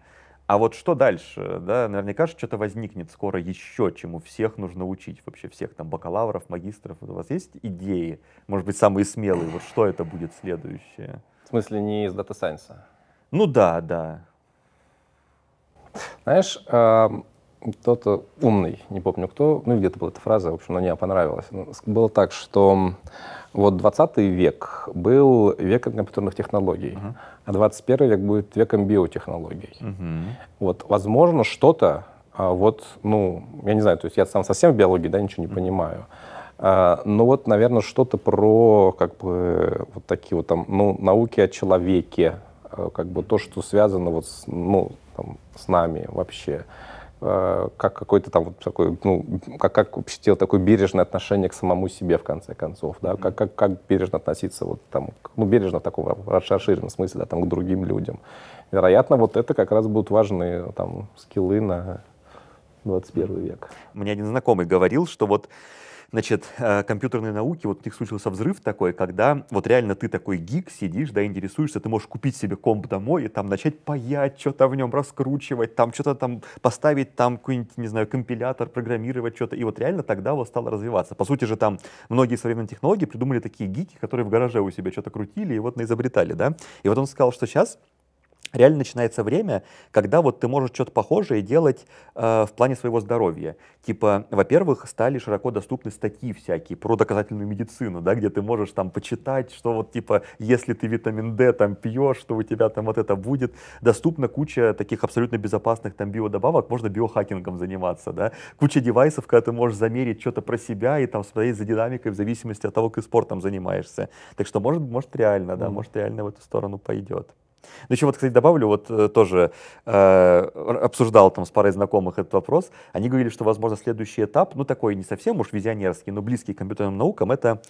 А вот что дальше? Да, наверняка что-то возникнет скоро еще, чему всех нужно учить, вообще всех там бакалавров, магистров. Вот у вас есть идеи, может быть, самые смелые? Вот что это будет следующее? В смысле, не из дата-сайенса? Ну да, да. Знаешь, эм, кто-то умный, не помню кто, ну где-то была эта фраза, в общем, она мне понравилась. Было так, что вот 20 век был веком компьютерных технологий, uh-huh. а 21 век будет веком биотехнологий. Uh-huh. Вот, возможно, что-то, а, вот, ну, я не знаю, то есть я сам совсем в биологии, да, ничего не uh-huh. понимаю, а, ну вот, наверное, что-то про, как бы, вот такие вот там, ну, науки о человеке, а, как бы то, что связано вот с, ну, там, с нами вообще. Э, как какой-то там вот такой, ну, как, как вообще такое бережное отношение к самому себе, в конце концов, да, как, как, как бережно относиться вот там, ну, бережно в таком расширенном смысле, да, там, к другим людям. Вероятно, вот это как раз будут важные там скиллы на 21 век. Мне один знакомый говорил, что вот Значит, э, компьютерные науки, вот у них случился взрыв такой, когда вот реально ты такой гик сидишь, да, интересуешься, ты можешь купить себе комп домой и там начать паять, что-то в нем раскручивать, там что-то там поставить, там какой-нибудь, не знаю, компилятор, программировать что-то. И вот реально тогда вот стало развиваться. По сути же там многие современные технологии придумали такие гики, которые в гараже у себя что-то крутили и вот наизобретали, да. И вот он сказал, что сейчас реально начинается время, когда вот ты можешь что-то похожее делать э, в плане своего здоровья. Типа, во-первых, стали широко доступны статьи всякие про доказательную медицину, да, где ты можешь там почитать, что вот типа, если ты витамин D там пьешь, что у тебя там вот это будет. Доступна куча таких абсолютно безопасных там биодобавок, можно биохакингом заниматься, да. Куча девайсов, когда ты можешь замерить что-то про себя и там смотреть за динамикой в зависимости от того, как ты спортом занимаешься. Так что может, может реально, да, mm. может реально в эту сторону пойдет. Ну, еще вот, кстати, добавлю, вот э, тоже э, обсуждал там с парой знакомых этот вопрос. Они говорили, что, возможно, следующий этап, ну, такой не совсем уж визионерский, но близкий к компьютерным наукам, это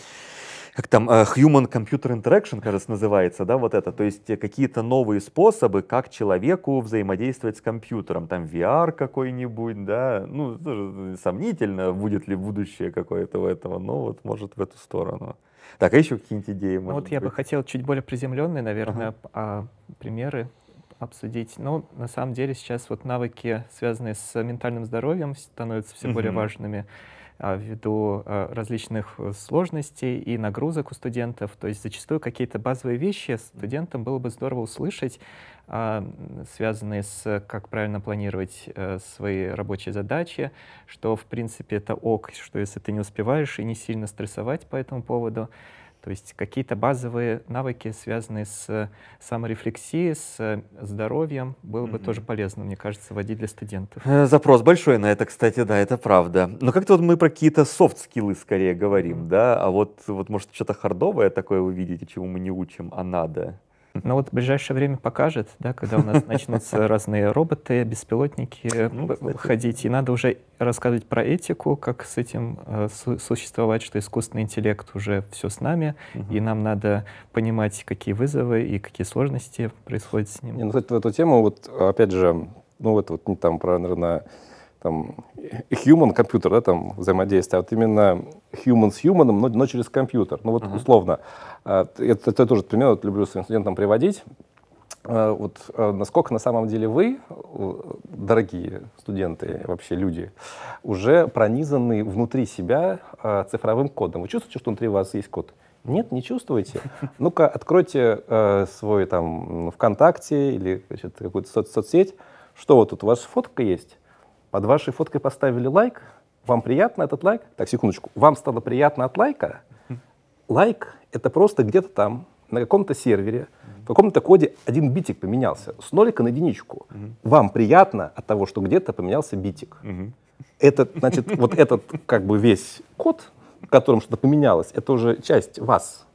как там, э, Human Computer Interaction, кажется, называется, да, вот это, то есть э, какие-то новые способы, как человеку взаимодействовать с компьютером, там VR какой-нибудь, да, ну, тоже сомнительно, будет ли будущее какое-то у этого, но вот может в эту сторону. Так, а еще какие-нибудь идеи? Ну, вот быть? я бы хотел чуть более приземленные, наверное, ага. А, примеры обсудить. Но ну, на самом деле сейчас вот навыки, связанные с ментальным здоровьем, становятся все более важными. А, ввиду э, различных э, сложностей и нагрузок у студентов. То есть зачастую какие-то базовые вещи студентам было бы здорово услышать, а, связанные с как правильно планировать э, свои рабочие задачи, что в принципе это ок, что если ты не успеваешь и не сильно стрессовать по этому поводу. То есть какие-то базовые навыки, связанные с э, саморефлексией, с э, здоровьем, было бы mm-hmm. тоже полезно, мне кажется, вводить для студентов. Э, запрос большой на это, кстати, да, это правда. Но как-то вот мы про какие-то софт-скиллы скорее говорим, mm-hmm. да, а вот, вот может что-то хардовое такое вы видите, чему мы не учим, а надо? Но вот в ближайшее время покажет, да, когда у нас начнутся разные роботы, беспилотники э, ну, ходить, и надо уже рассказывать про этику, как с этим э, существовать, что искусственный интеллект уже все с нами, и нам надо понимать, какие вызовы и какие сложности происходят с ним. Не, ну, кстати, в эту тему, вот опять же, ну вот, вот не там про, наверное, там, human компьютер, да, там взаимодействие, а вот именно human с human, но, но через компьютер. Ну вот uh-huh. условно, а, это, это тоже пример, вот, люблю своим студентам приводить. А, вот а, насколько на самом деле вы, дорогие студенты, вообще люди, уже пронизаны внутри себя цифровым кодом. Вы чувствуете, что внутри вас есть код? Нет, не чувствуете? Ну-ка, откройте свой там ну, ВКонтакте или какую-то соцсеть. Что вот тут, у вас фотка есть? под вашей фоткой поставили лайк, вам приятно этот лайк? Так, секундочку. Вам стало приятно от лайка? Лайк — это просто где-то там, на каком-то сервере, в каком-то коде один битик поменялся с нолика на единичку. Вам приятно от того, что где-то поменялся битик. Это значит, вот этот как бы весь код, в котором что-то поменялось, это уже часть вас.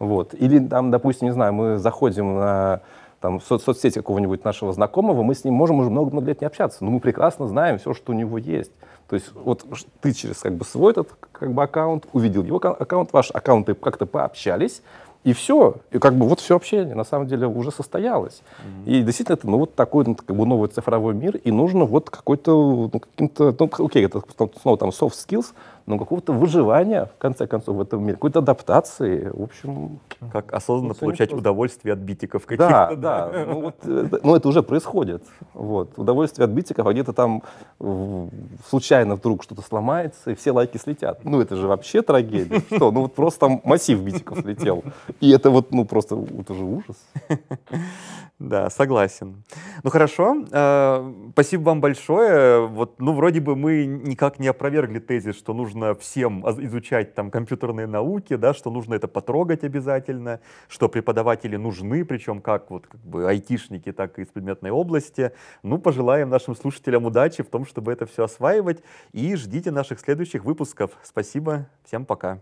Вот. Или там, допустим, не знаю, мы заходим на там, в со- соцсети какого-нибудь нашего знакомого, мы с ним можем уже много-много лет не общаться, но мы прекрасно знаем все, что у него есть. То есть вот ты через как бы свой этот как бы аккаунт увидел его аккаунт, ваш аккаунт и как-то пообщались, и все, и как бы вот все общение на самом деле уже состоялось. Mm-hmm. И действительно это ну вот такой ну, как бы новый цифровой мир, и нужно вот какой-то ну, каким-то ну окей это ну, снова там soft skills, ну какого-то выживания, в конце концов, в этом мире, какой-то адаптации, в общем... Как осознанно ну, получать удовольствие от битиков каких-то. Да, да, Ну, вот, э, это, ну это уже происходит. Вот. Удовольствие от битиков, а где-то там случайно вдруг что-то сломается, и все лайки слетят. Ну это же вообще трагедия. Что, ну вот просто там массив битиков слетел. И это вот, ну просто, это же ужас. Да, согласен. Ну хорошо, э, спасибо вам большое. Вот, ну вроде бы мы никак не опровергли тезис, что нужно нужно всем изучать там компьютерные науки, да, что нужно это потрогать обязательно, что преподаватели нужны, причем как вот как бы айтишники, так и из предметной области. Ну, пожелаем нашим слушателям удачи в том, чтобы это все осваивать, и ждите наших следующих выпусков. Спасибо, всем пока.